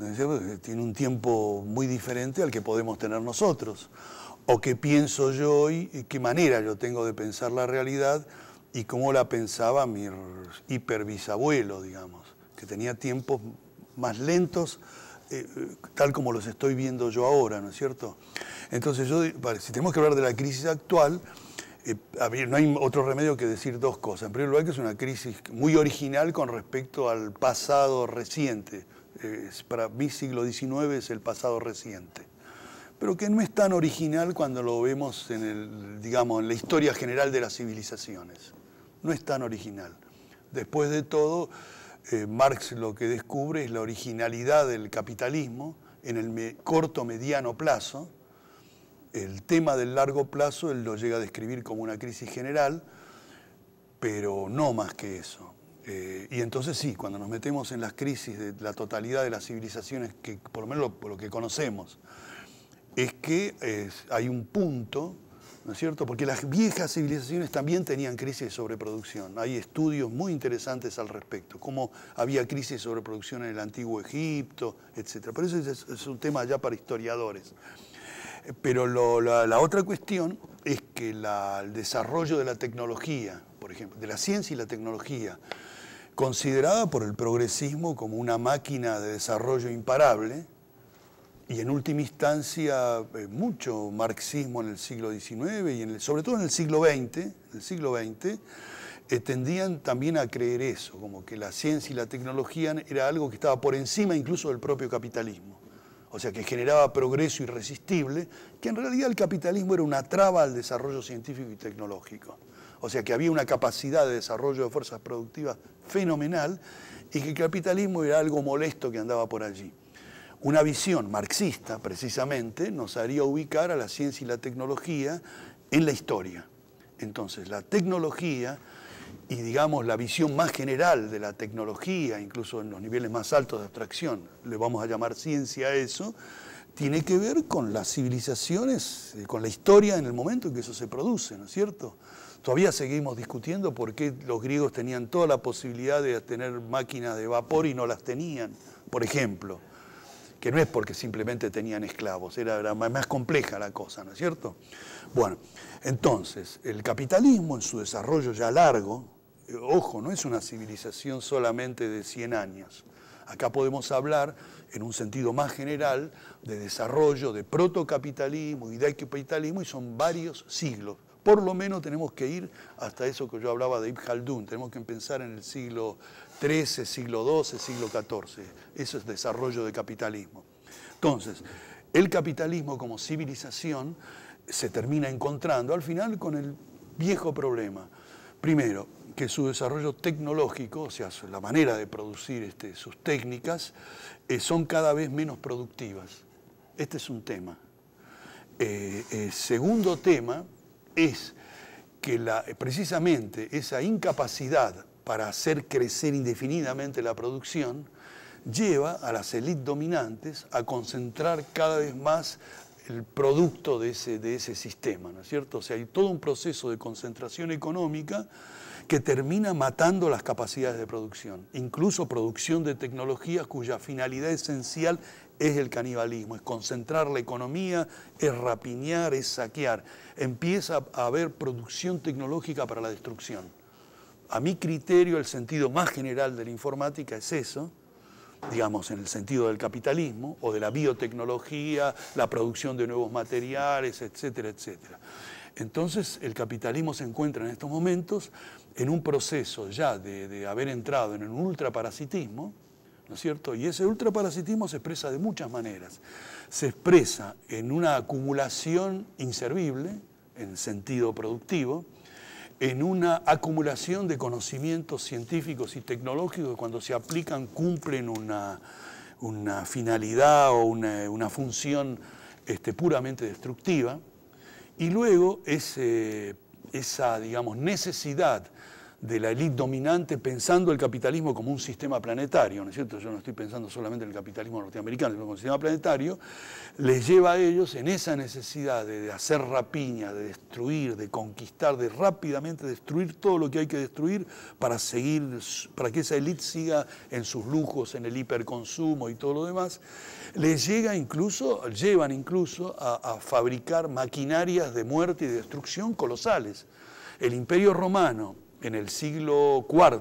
Eh, tiene un tiempo muy diferente al que podemos tener nosotros, o qué pienso yo hoy, y qué manera yo tengo de pensar la realidad y cómo la pensaba mi hiperbisabuelo, digamos, que tenía tiempos más lentos, eh, eh, tal como los estoy viendo yo ahora, ¿no es cierto? Entonces, yo, si tenemos que hablar de la crisis actual, no hay otro remedio que decir dos cosas. En primer lugar, que es una crisis muy original con respecto al pasado reciente para mi siglo XIX es el pasado reciente, pero que no es tan original cuando lo vemos en, el, digamos, en la historia general de las civilizaciones. No es tan original. Después de todo, eh, Marx lo que descubre es la originalidad del capitalismo en el corto mediano plazo. El tema del largo plazo él lo llega a describir como una crisis general, pero no más que eso. Eh, y entonces sí, cuando nos metemos en las crisis de la totalidad de las civilizaciones, que por lo menos lo, lo que conocemos, es que eh, hay un punto, ¿no es cierto? Porque las viejas civilizaciones también tenían crisis de sobreproducción. Hay estudios muy interesantes al respecto, cómo había crisis de sobreproducción en el antiguo Egipto, etc. Pero eso es, un tema ya para historiadores. Pero la, otra cuestión es que el desarrollo de la tecnología, por ejemplo, de la ciencia y la tecnología, considerada por el progresismo como una máquina de desarrollo imparable y en última instancia eh, mucho marxismo en el siglo XIX y sobre todo en el siglo XX, el siglo eh, tendían también a creer eso, como que la ciencia y la tecnología era algo que estaba por encima incluso del propio capitalismo. O sea, que generaba progreso irresistible, que en realidad el capitalismo era una traba al desarrollo científico y tecnológico. O sea que había una capacidad de desarrollo de fuerzas productivas fenomenal y que el capitalismo era algo molesto que andaba por allí. Una visión marxista, precisamente, nos haría ubicar a la ciencia y la tecnología en la historia. Entonces, la tecnología y, digamos, la visión más general de la tecnología, incluso en los niveles más altos de abstracción, le vamos a llamar ciencia a eso, tiene que ver con las civilizaciones, eh, con la historia en el momento en que eso se produce, ¿no es cierto? Todavía seguimos discutiendo por qué los griegos tenían toda la posibilidad de tener máquinas de vapor y no las tenían, por ejemplo. Que no es porque simplemente tenían esclavos, era, más compleja la cosa, ¿no es cierto? Bueno, entonces, el capitalismo en su desarrollo ya largo, eh, ojo, no es una civilización solamente de 100 años. Acá podemos hablar en un sentido más general de desarrollo de protocapitalismo y de capitalismo y son varios siglos por lo menos tenemos que ir hasta eso que yo hablaba de Ibn Khaldun, tenemos que pensar en el siglo XIII, siglo XII, siglo XIV. Eso es desarrollo de capitalismo. Entonces, el capitalismo como civilización se termina encontrando al final con el viejo problema. Primero, que su desarrollo tecnológico, o sea, la manera de producir este, sus técnicas, eh, son cada vez menos productivas. Este es un tema. Eh, eh, segundo tema, es que la, precisamente esa incapacidad para hacer crecer indefinidamente la producción lleva a las élites dominantes a concentrar cada vez más el producto de ese, de ese sistema, ¿no es cierto? O sea, hay todo un proceso de concentración económica que termina matando las capacidades de producción, incluso producción de tecnologías cuya finalidad esencial es el canibalismo, es concentrar la economía, es rapiñar, es saquear. Empieza a haber producción tecnológica para la destrucción. A mi criterio, el sentido más general de la informática es eso, digamos, en el sentido del capitalismo o de la biotecnología, la producción de nuevos materiales, etcétera, etcétera. Entonces, el capitalismo se encuentra en estos momentos en un proceso ya de, haber entrado en un ultraparasitismo, cierto? Y ese ultraparasitismo se expresa de muchas maneras. Se expresa en una acumulación inservible, en sentido productivo, en una acumulación de conocimientos científicos y tecnológicos que cuando se aplican cumplen una, finalidad o una, función este, puramente destructiva. Y luego esa digamos, necesidad de la élite dominante pensando el capitalismo como un sistema planetario, ¿no es cierto? Yo no estoy pensando solamente en el capitalismo norteamericano, sino como un sistema planetario, les lleva a ellos en esa necesidad de, hacer rapiña, de destruir, de conquistar, de rápidamente destruir todo lo que hay que destruir para seguir, para que esa élite siga en sus lujos, en el hiperconsumo y todo lo demás, les llega incluso, llevan incluso a, fabricar maquinarias de muerte y destrucción colosales. El imperio romano, en el siglo IV,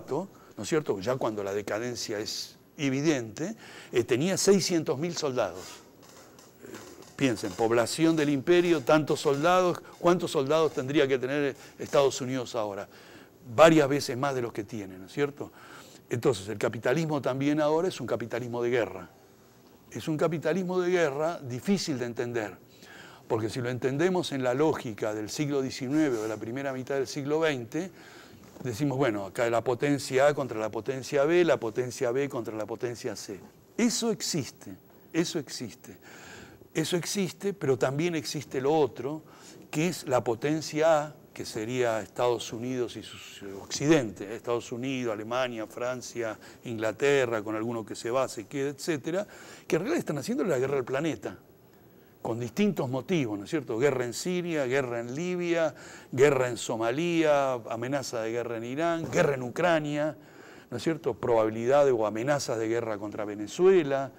¿no es cierto? Ya cuando la decadencia es evidente, eh, tenía 600.000 soldados. Eh, piensen, población del imperio, tantos soldados, ¿cuántos soldados tendría que tener eh, Estados Unidos ahora? Varias veces más de los que tiene, ¿no es cierto? Entonces, el capitalismo también ahora es un capitalismo de guerra. Es un capitalismo de guerra difícil de entender, porque si lo entendemos en la lógica del siglo XIX o de la primera mitad del siglo XX, decimos, bueno, acá la potencia A contra la potencia B, la potencia B contra la potencia C. Eso existe, eso existe. Eso existe, pero también existe lo otro, que es la potencia A, que sería Estados Unidos y su eh, occidente, eh, Estados Unidos, Alemania, Francia, Inglaterra, con alguno que se va, se queda, etcétera, que en realidad están haciendo la guerra al planeta con distintos motivos, ¿no es cierto? Guerra en Siria, guerra en Libia, guerra en Somalia, amenaza de guerra en Irán, guerra en Ucrania, ¿no es cierto? Probabilidades o amenazas de guerra contra Venezuela.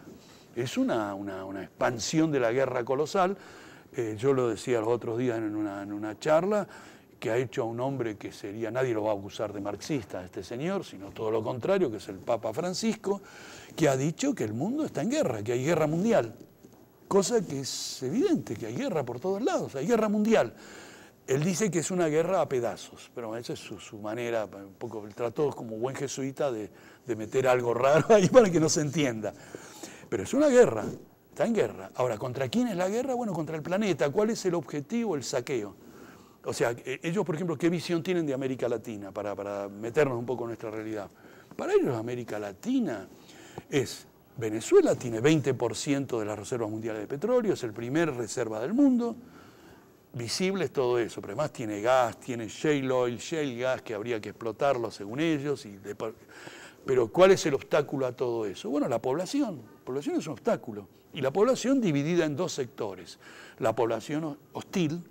Es una, una, expansión de la guerra colosal. Eh, yo lo decía los otros días en una, en una charla, que ha hecho a un hombre que sería, nadie lo va a acusar de marxista este señor, sino todo lo contrario, que es el Papa Francisco, que ha dicho que el mundo está en guerra, que hay guerra mundial cosa que es evidente, que hay guerra por todos lados, hay guerra mundial. Él dice que es una guerra a pedazos, pero esa es su, manera, un poco, él trató como buen jesuita de, meter algo raro ahí para que no se entienda. Pero es una guerra, está en guerra. Ahora, ¿contra quién es la guerra? Bueno, contra el planeta. ¿Cuál es el objetivo? El saqueo. O sea, e, ellos, por ejemplo, ¿qué visión tienen de América Latina? Para, para meternos un poco en nuestra realidad. Para ellos, América Latina es Venezuela tiene 20% de las reservas mundiales de petróleo, es el primer reserva del mundo. Visible es todo eso, pero además tiene gas, tiene shale oil, shale gas que habría que explotarlo según ellos. Y Pero ¿cuál es el obstáculo a todo eso? Bueno, la población. La población es un obstáculo. Y la población dividida en dos sectores. La población hostil,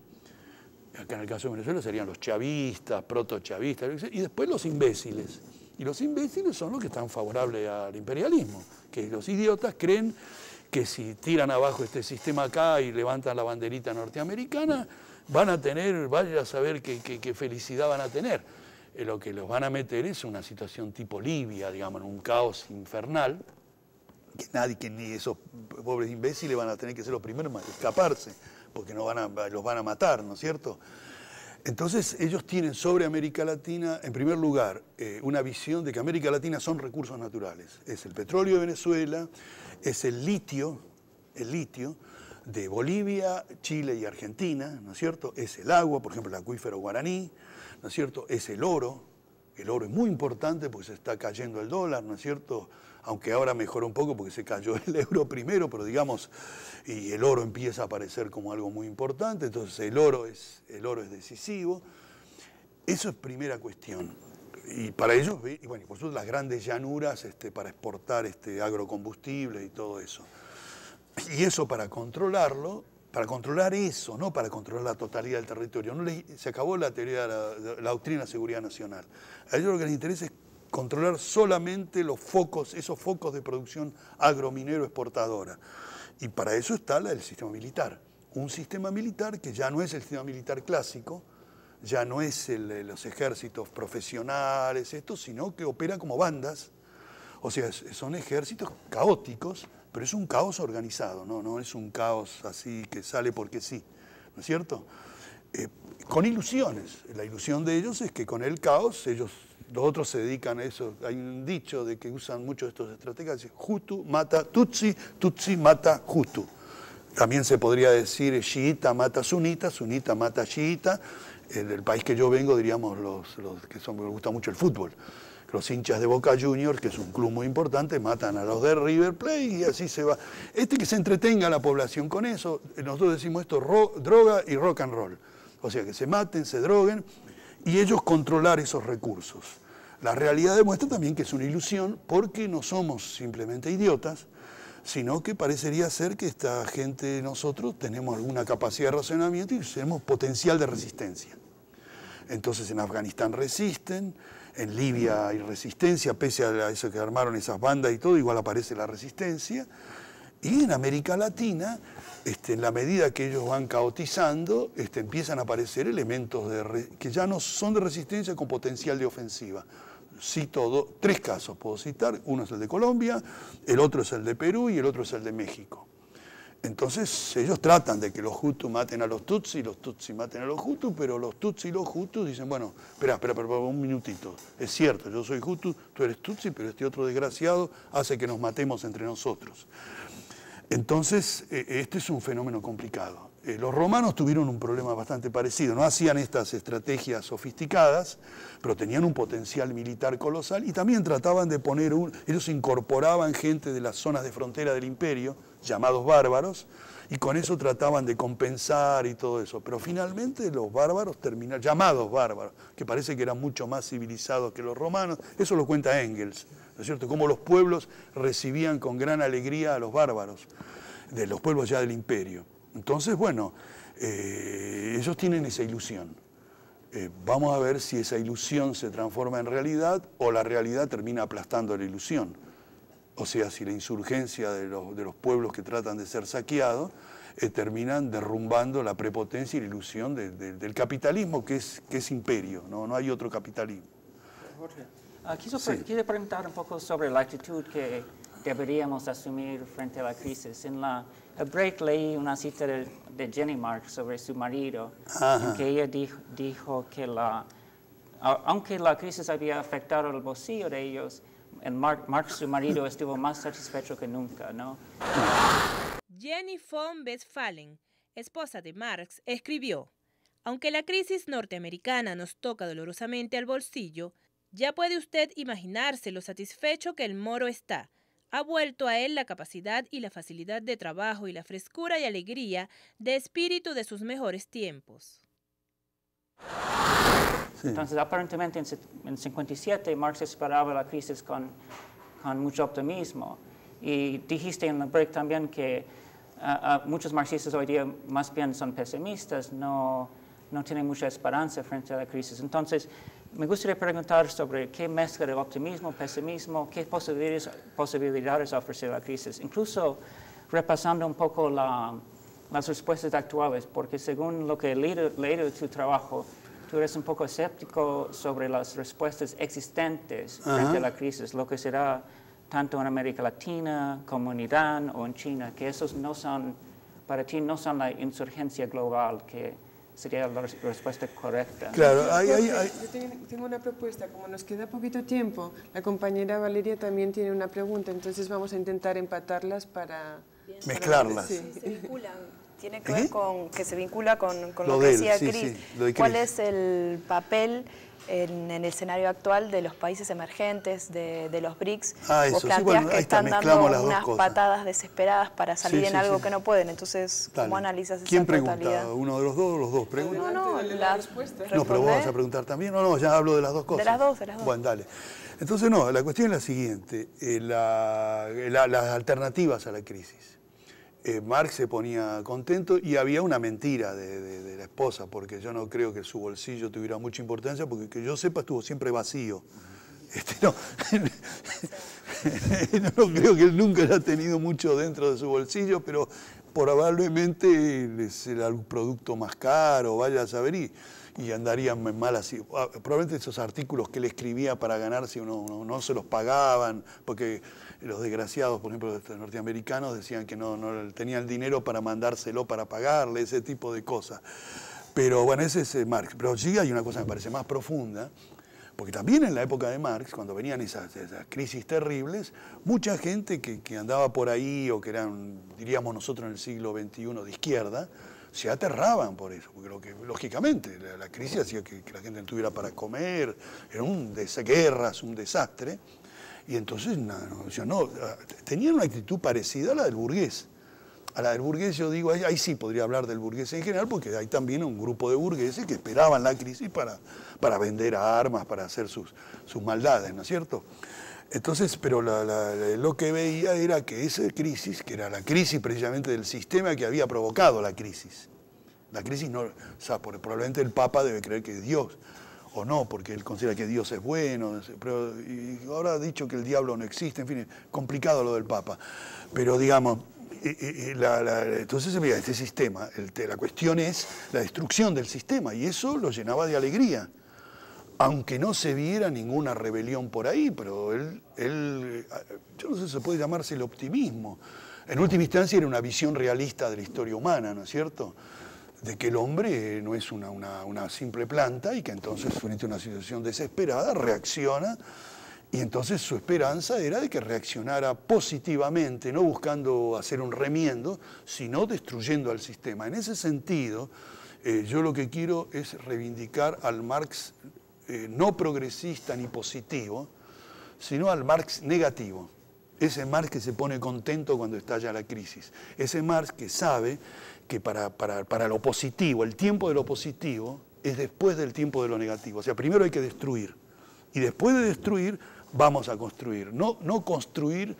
acá en el caso de Venezuela serían los chavistas, protochavistas, y después los imbéciles. Y los imbéciles son los que están favorables al imperialismo, que los idiotas creen que si tiran abajo este sistema acá y levantan la banderita norteamericana, van a tener, vaya a saber qué, felicidad van a tener. Eh, lo que los van a meter es una situación tipo Libia, digamos, un caos infernal, que nadie, que ni esos pobres imbéciles van a tener que ser los primeros en escaparse, porque no van a, los van a matar, ¿no es cierto? Entonces ellos tienen sobre América Latina, en primer lugar, eh, una visión de que América Latina son recursos naturales. Es el petróleo de Venezuela, es el litio, el litio de Bolivia, Chile y Argentina, ¿no es cierto? Es el agua, por ejemplo, el acuífero guaraní, ¿no es cierto? Es el oro. El oro es muy importante porque se está cayendo el dólar, ¿no es cierto? aunque ahora mejoró un poco porque se cayó el euro primero, pero digamos, y el oro empieza a aparecer como algo muy importante, entonces el oro es, el oro es decisivo. Eso es primera cuestión. Y para ellos, y bueno, por eso las grandes llanuras este, para exportar este agrocombustible y todo eso. Y eso para controlarlo, para controlar eso, no para controlar la totalidad del territorio. No se acabó la teoría de la, la doctrina de seguridad nacional. A ellos lo que les interesa es controlar solamente los focos, esos focos de producción agrominero exportadora. Y para eso está el sistema militar. Un sistema militar que ya no es el sistema militar clásico, ya no es el, los ejércitos profesionales, esto, sino que opera como bandas. O sea, son ejércitos caóticos, pero es un caos organizado, no, no es un caos así que sale porque sí, ¿no es cierto? Eh, con ilusiones. La ilusión de ellos es que con el caos ellos los otros se dedican a eso. Hay un dicho de que usan mucho estos estrategas, Jutu mata Tutsi, Tutsi mata Jutu. También se podría decir eh, shiita mata sunita, sunita mata shiita. En el país que yo vengo diríamos los, los que son, me gusta mucho el fútbol. Los hinchas de Boca Juniors, que es un club muy importante, matan a los de River Plate y así se va. Este que se entretenga la población con eso, eh, nosotros decimos esto, droga y rock and roll. O sea, que se maten, se droguen y ellos controlar esos recursos. La realidad demuestra también que es una ilusión porque no somos simplemente idiotas, sino que parecería ser que esta gente nosotros tenemos alguna capacidad de razonamiento y tenemos potencial de resistencia. Entonces en Afganistán resisten, en Libia hay resistencia, pese a eso que armaron esas bandas y todo, igual aparece la resistencia. Y en América Latina, este, en la medida que ellos van caotizando, este, empiezan a aparecer elementos que ya no son de resistencia con potencial de ofensiva. Cito tres casos, puedo citar. Uno es el de Colombia, el otro es el de Perú y el otro es el de México. Entonces ellos tratan de que los Hutus maten a los Tutsi, los Tutsi maten a los Hutus, pero los Tutsi y los Hutus dicen, bueno, espera, espera, un minutito. Es cierto, yo soy Hutu, tú eres Tutsi, pero este otro desgraciado hace que nos matemos entre nosotros. Entonces, eh, eh, este es un fenómeno complicado. Eh, los romanos tuvieron un problema bastante parecido, no hacían estas estrategias sofisticadas, pero tenían un potencial militar colosal y también trataban de poner un... Ellos incorporaban gente de las zonas de frontera del imperio, llamados bárbaros, y con eso trataban de compensar y todo eso. Pero finalmente los bárbaros terminaron, llamados bárbaros, que parece que eran mucho más civilizados que los romanos, eso lo cuenta Engels ¿no cierto? Cómo los pueblos recibían con gran alegría a los bárbaros, de los pueblos ya del imperio. Entonces, bueno, eh, ellos tienen esa ilusión. Eh, vamos a ver si esa ilusión se transforma en realidad o la realidad termina aplastando la ilusión. O sea, si la insurgencia de los, de los pueblos que tratan de ser saqueados eh, terminan derrumbando la prepotencia y la ilusión del capitalismo que es, que es imperio, ¿no? no hay otro capitalismo. Jorge. Ah, Quisiera preguntar un poco sobre la actitud que deberíamos asumir frente a la crisis. En la break leí una cita de, Jenny Marx sobre su marido, que ella dijo, que la, aunque la crisis había afectado el bolsillo de ellos, en su marido, estuvo más satisfecho que nunca, ¿no? Jenny von Westphalen, esposa de Marx, escribió, aunque la crisis norteamericana nos toca dolorosamente al bolsillo, ya puede usted imaginarse lo satisfecho que el moro está. Ha vuelto a él la capacidad y la facilidad de trabajo y la frescura y alegría de espíritu de sus mejores tiempos. Entonces, aparentemente en, 57 Marx esperaba la crisis con, mucho optimismo. Y dijiste en la break también que ah, ah, muchos marxistas hoy día más bien son pesimistas, no, no tienen mucha esperanza frente a la crisis. Entonces, me gustaría preguntar sobre qué mezcla de optimismo, pesimismo, qué posibilidades, posibilidades ofrece la crisis, incluso repasando un poco las respuestas actuales, porque según lo que he leído, de tu trabajo, tú eres un poco escéptico sobre las respuestas existentes frente a la crisis, lo que será tanto en América Latina como en Irán o en China, que esos no son, para ti no son la insurgencia global que sería la respuesta correcta. Claro, hay, hay, hay. Yo tengo una propuesta, como nos queda poquito tiempo, la compañera Valeria también tiene una pregunta, entonces vamos a intentar empatarlas para... Mezclarlas. sí. Se vinculan. Tiene que ver con que se vincula con, lo, que decía Cris. ¿Cuál es el papel en, el escenario actual de los países emergentes, de, de los BRICS, ah, que están dando unas patadas desesperadas para salir en algo que no pueden. Entonces, ¿cómo analizas esa ¿Quién pregunta? ¿Uno de los dos o los dos? preguntas No, no, la, respuesta. No, pero vos vas a preguntar también. No, no, ya hablo de las dos cosas. De las dos, de las dos. Bueno, dale. Entonces, no, la cuestión es la siguiente. Eh, la, las alternativas a la crisis. Eh, Marx se ponía contento y había una mentira de, la esposa, porque yo no creo que su bolsillo tuviera mucha importancia, porque que yo sepa estuvo siempre vacío. Este, no, creo que él nunca haya tenido mucho dentro de su bolsillo, pero probablemente es el producto más caro, vaya a saber, y, y andarían mal así. Ah, probablemente esos artículos que él escribía para ganarse no se los pagaban, porque los desgraciados, por ejemplo, los norteamericanos, decían que no, no tenían el dinero para mandárselo, para pagarle, ese tipo de cosas. Pero bueno, ese es eh, Marx. Pero sí hay una cosa que me parece más profunda, porque también en la época de Marx, cuando venían esas, esas crisis terribles, mucha gente que, andaba por ahí o que eran, diríamos nosotros en el siglo XXI, de izquierda, se aterraban por eso, porque que, lógicamente la, crisis hacía que, la gente no tuviera para comer, eran un guerras, un desastre. Y entonces, no, no, tenían una actitud parecida a la del burgués. A la del burgués yo digo, ahí, sí podría hablar del burgués en general, porque hay también un grupo de burgueses que esperaban la crisis para, para vender armas, para hacer sus, sus maldades, ¿no es cierto? Entonces, pero lo que veía era que esa crisis, que era la crisis precisamente del sistema que había provocado la crisis, la crisis no, o sea, probablemente el Papa debe creer que es Dios, o no, porque él considera que Dios es bueno, pero, ahora ha dicho que el diablo no existe, en fin, complicado lo del Papa. Pero digamos, eh, eh, eh, entonces se este sistema, la cuestión es la destrucción del sistema, y eso lo llenaba de alegría, aunque no se viera ninguna rebelión por ahí, pero él, yo no sé si se puede llamarse el optimismo. En última instancia era una visión realista de la historia humana, ¿no es cierto? de que el hombre no es una, simple planta y que entonces frente a una situación desesperada reacciona y entonces su esperanza era de que reaccionara positivamente, no buscando hacer un remiendo, sino destruyendo al sistema. En ese sentido, eh, yo lo que quiero es reivindicar al Marx eh, no progresista ni positivo, sino al Marx negativo. Ese Marx que se pone contento cuando estalla la crisis. Ese Marx que sabe que para, para, lo positivo, el tiempo de lo positivo es después del tiempo de lo negativo. O sea, primero hay que destruir. Y después de destruir, vamos a construir. No, no construir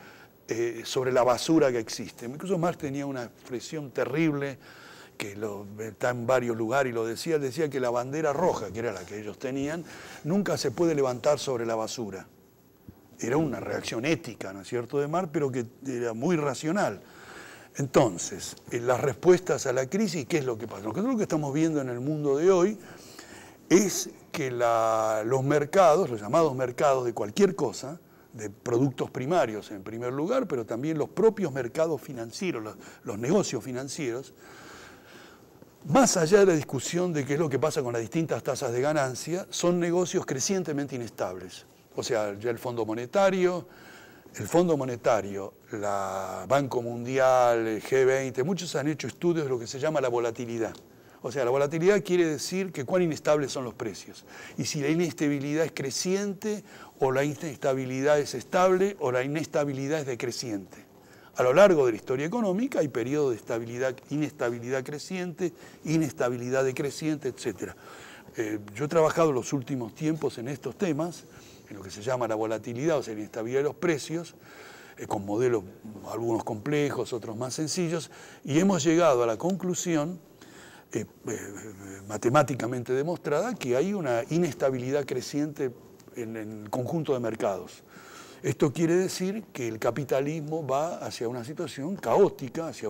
eh, sobre la basura que existe. Incluso Marx tenía una expresión terrible que lo, está en varios lugares y lo decía, decía que la bandera roja, que era la que ellos tenían, nunca se puede levantar sobre la basura. Era una reacción ética, ¿no es cierto?, de Marx, pero que era muy racional. Entonces, eh, las respuestas a la crisis, ¿qué es lo que pasa? Lo que, lo que estamos viendo en el mundo de hoy es que los mercados, los llamados mercados de cualquier cosa, de productos primarios en primer lugar, pero también los propios mercados financieros, los negocios financieros, más allá de la discusión de qué es lo que pasa con las distintas tasas de ganancia, son negocios crecientemente inestables. O sea, ya el Fondo Monetario, el Fondo Monetario, la Banco Mundial, el G20, muchos han hecho estudios de lo que se llama la volatilidad. O sea, la volatilidad quiere decir que cuán inestables son los precios. Y si la inestabilidad es creciente o la inestabilidad es estable o la inestabilidad es decreciente. A lo largo de la historia económica hay periodos de estabilidad, inestabilidad creciente, inestabilidad decreciente, etc. Eh, yo he trabajado los últimos tiempos en estos temas en lo que se llama la volatilidad, o sea, la inestabilidad de los precios, eh, con modelos algunos complejos, otros más sencillos, y hemos llegado a la conclusión, eh, eh, matemáticamente demostrada, que hay una inestabilidad creciente en, el conjunto de mercados. Esto quiere decir que el capitalismo va hacia una situación caótica, hacia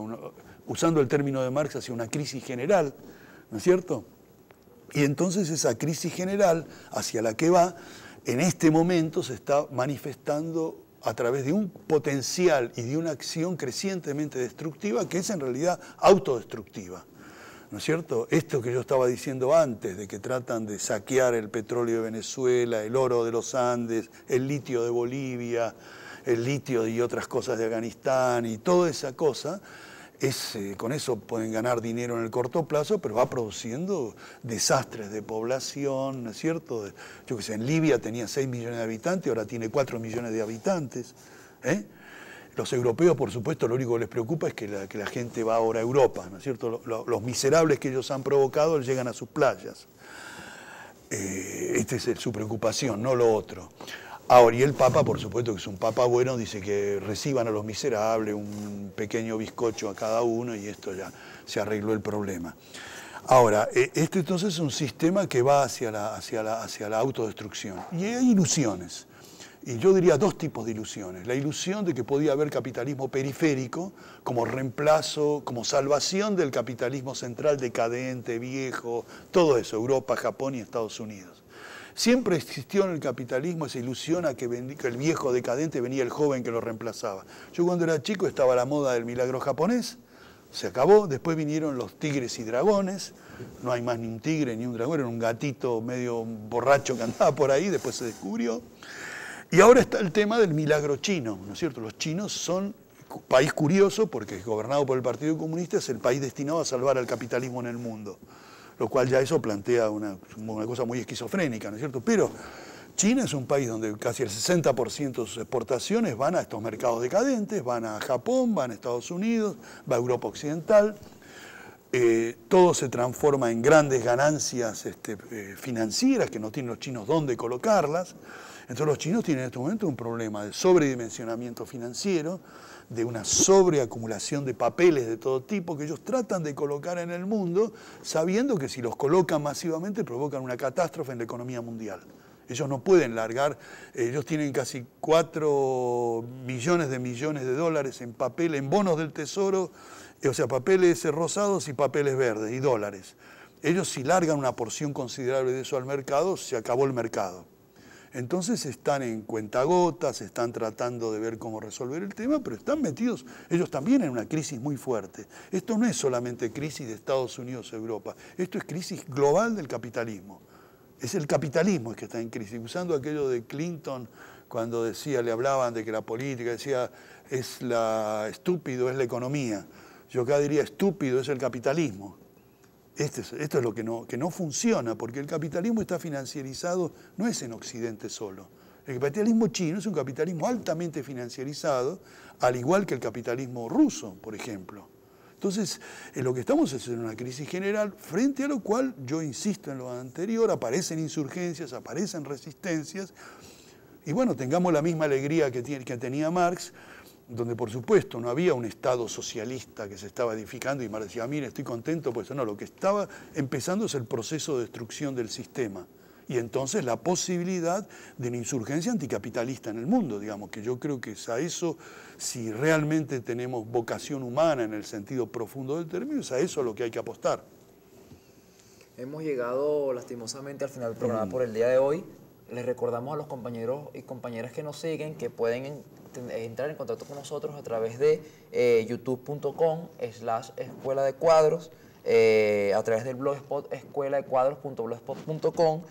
usando el término de Marx, hacia una crisis general, ¿no es cierto? Y entonces esa crisis general hacia la que va en este momento se está manifestando a través de un potencial y de una acción crecientemente destructiva que es en realidad autodestructiva. ¿No es cierto? Esto que yo estaba diciendo antes, de que tratan de saquear el petróleo de Venezuela, el oro de los Andes, el litio de Bolivia, el litio y otras cosas de Afganistán y toda esa cosa, eh, con eso pueden ganar dinero en el corto plazo, pero va produciendo desastres de población, ¿no es cierto? Yo que sé, en Libia tenía 6 millones de habitantes, ahora tiene 4 millones de habitantes. ¿eh? Los europeos, por supuesto, lo único que les preocupa es que la, gente va ahora a Europa, ¿no es cierto? los miserables que ellos han provocado llegan a sus playas. Eh, esta es su preocupación, no lo otro. Ahora, y el Papa, por supuesto que es un Papa bueno, dice que reciban a los miserables un pequeño bizcocho a cada uno y esto ya se arregló el problema. Ahora, este entonces es un sistema que va hacia la, hacia la, hacia la autodestrucción. Y hay ilusiones. Y yo diría dos tipos de ilusiones. La ilusión de que podía haber capitalismo periférico como reemplazo, como salvación del capitalismo central decadente, viejo, todo eso, Europa, Japón y Estados Unidos. Siempre existió en el capitalismo esa ilusión a que, el viejo decadente venía el joven que lo reemplazaba. Yo cuando era chico estaba la moda del milagro japonés, se acabó, después vinieron los tigres y dragones, no hay más ni un tigre ni un dragón, era un gatito medio borracho que andaba por ahí, después se descubrió. Y ahora está el tema del milagro chino, ¿no es cierto? Los chinos son país curioso porque gobernado por el Partido Comunista es el país destinado a salvar al capitalismo en el mundo lo cual ya eso plantea una, cosa muy esquizofrénica, ¿no es cierto? Pero China es un país donde casi el 60% de sus exportaciones van a estos mercados decadentes, van a Japón, van a Estados Unidos, va a Europa Occidental. Eh, todo se transforma en grandes ganancias este, eh, financieras que no tienen los chinos dónde colocarlas. Entonces los chinos tienen en este momento un problema de sobredimensionamiento financiero, de una sobreacumulación de papeles de todo tipo que ellos tratan de colocar en el mundo, sabiendo que si los colocan masivamente provocan una catástrofe en la economía mundial. Ellos no pueden largar, eh, ellos tienen casi 4 millones de millones de dólares en papel, en bonos del tesoro, eh, o sea, papeles rosados y papeles verdes y dólares. Ellos si largan una porción considerable de eso al mercado, se acabó el mercado. Entonces están en cuentagotas, están tratando de ver cómo resolver el tema, pero están metidos ellos también en una crisis muy fuerte. Esto no es solamente crisis de Estados Unidos-Europa, esto es crisis global del capitalismo. Es el capitalismo el que está en crisis, usando aquello de Clinton cuando decía, le hablaban de que la política, decía, es la estúpido, es la economía. Yo acá diría, estúpido es el capitalismo este esto es lo que no, que no funciona, porque el capitalismo está financiarizado, no es en Occidente solo. El capitalismo chino es un capitalismo altamente financiarizado, al igual que el capitalismo ruso, por ejemplo. Entonces, en eh, lo que estamos es en una crisis general, frente a lo cual, yo insisto en lo anterior, aparecen insurgencias, aparecen resistencias, y bueno, tengamos la misma alegría que tenía Marx, donde por supuesto no había un Estado socialista que se estaba edificando y Mar decía, ah, mire, estoy contento, pues no, lo que estaba empezando es el proceso de destrucción del sistema. Y entonces la posibilidad de una insurgencia anticapitalista en el mundo, digamos, que yo creo que es a eso, si realmente tenemos vocación humana en el sentido profundo del término, es a eso a lo que hay que apostar. Hemos llegado lastimosamente al final del programa mm. por el día de hoy. Les recordamos a los compañeros y compañeras que nos siguen que pueden este, eh, entrar en contacto con nosotros a través de eh, youtube.com slash escuela de cuadros, eh, a través del blogspot escuela de cuadros.blogspot.com.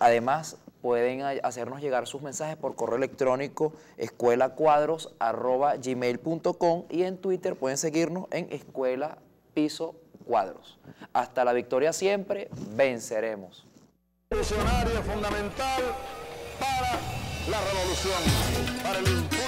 Además, pueden hacernos llegar sus mensajes por correo electrónico escuela gmail.com y en Twitter pueden seguirnos en escuela piso cuadros. Hasta la victoria siempre, venceremos. fundamental para la revolución, para el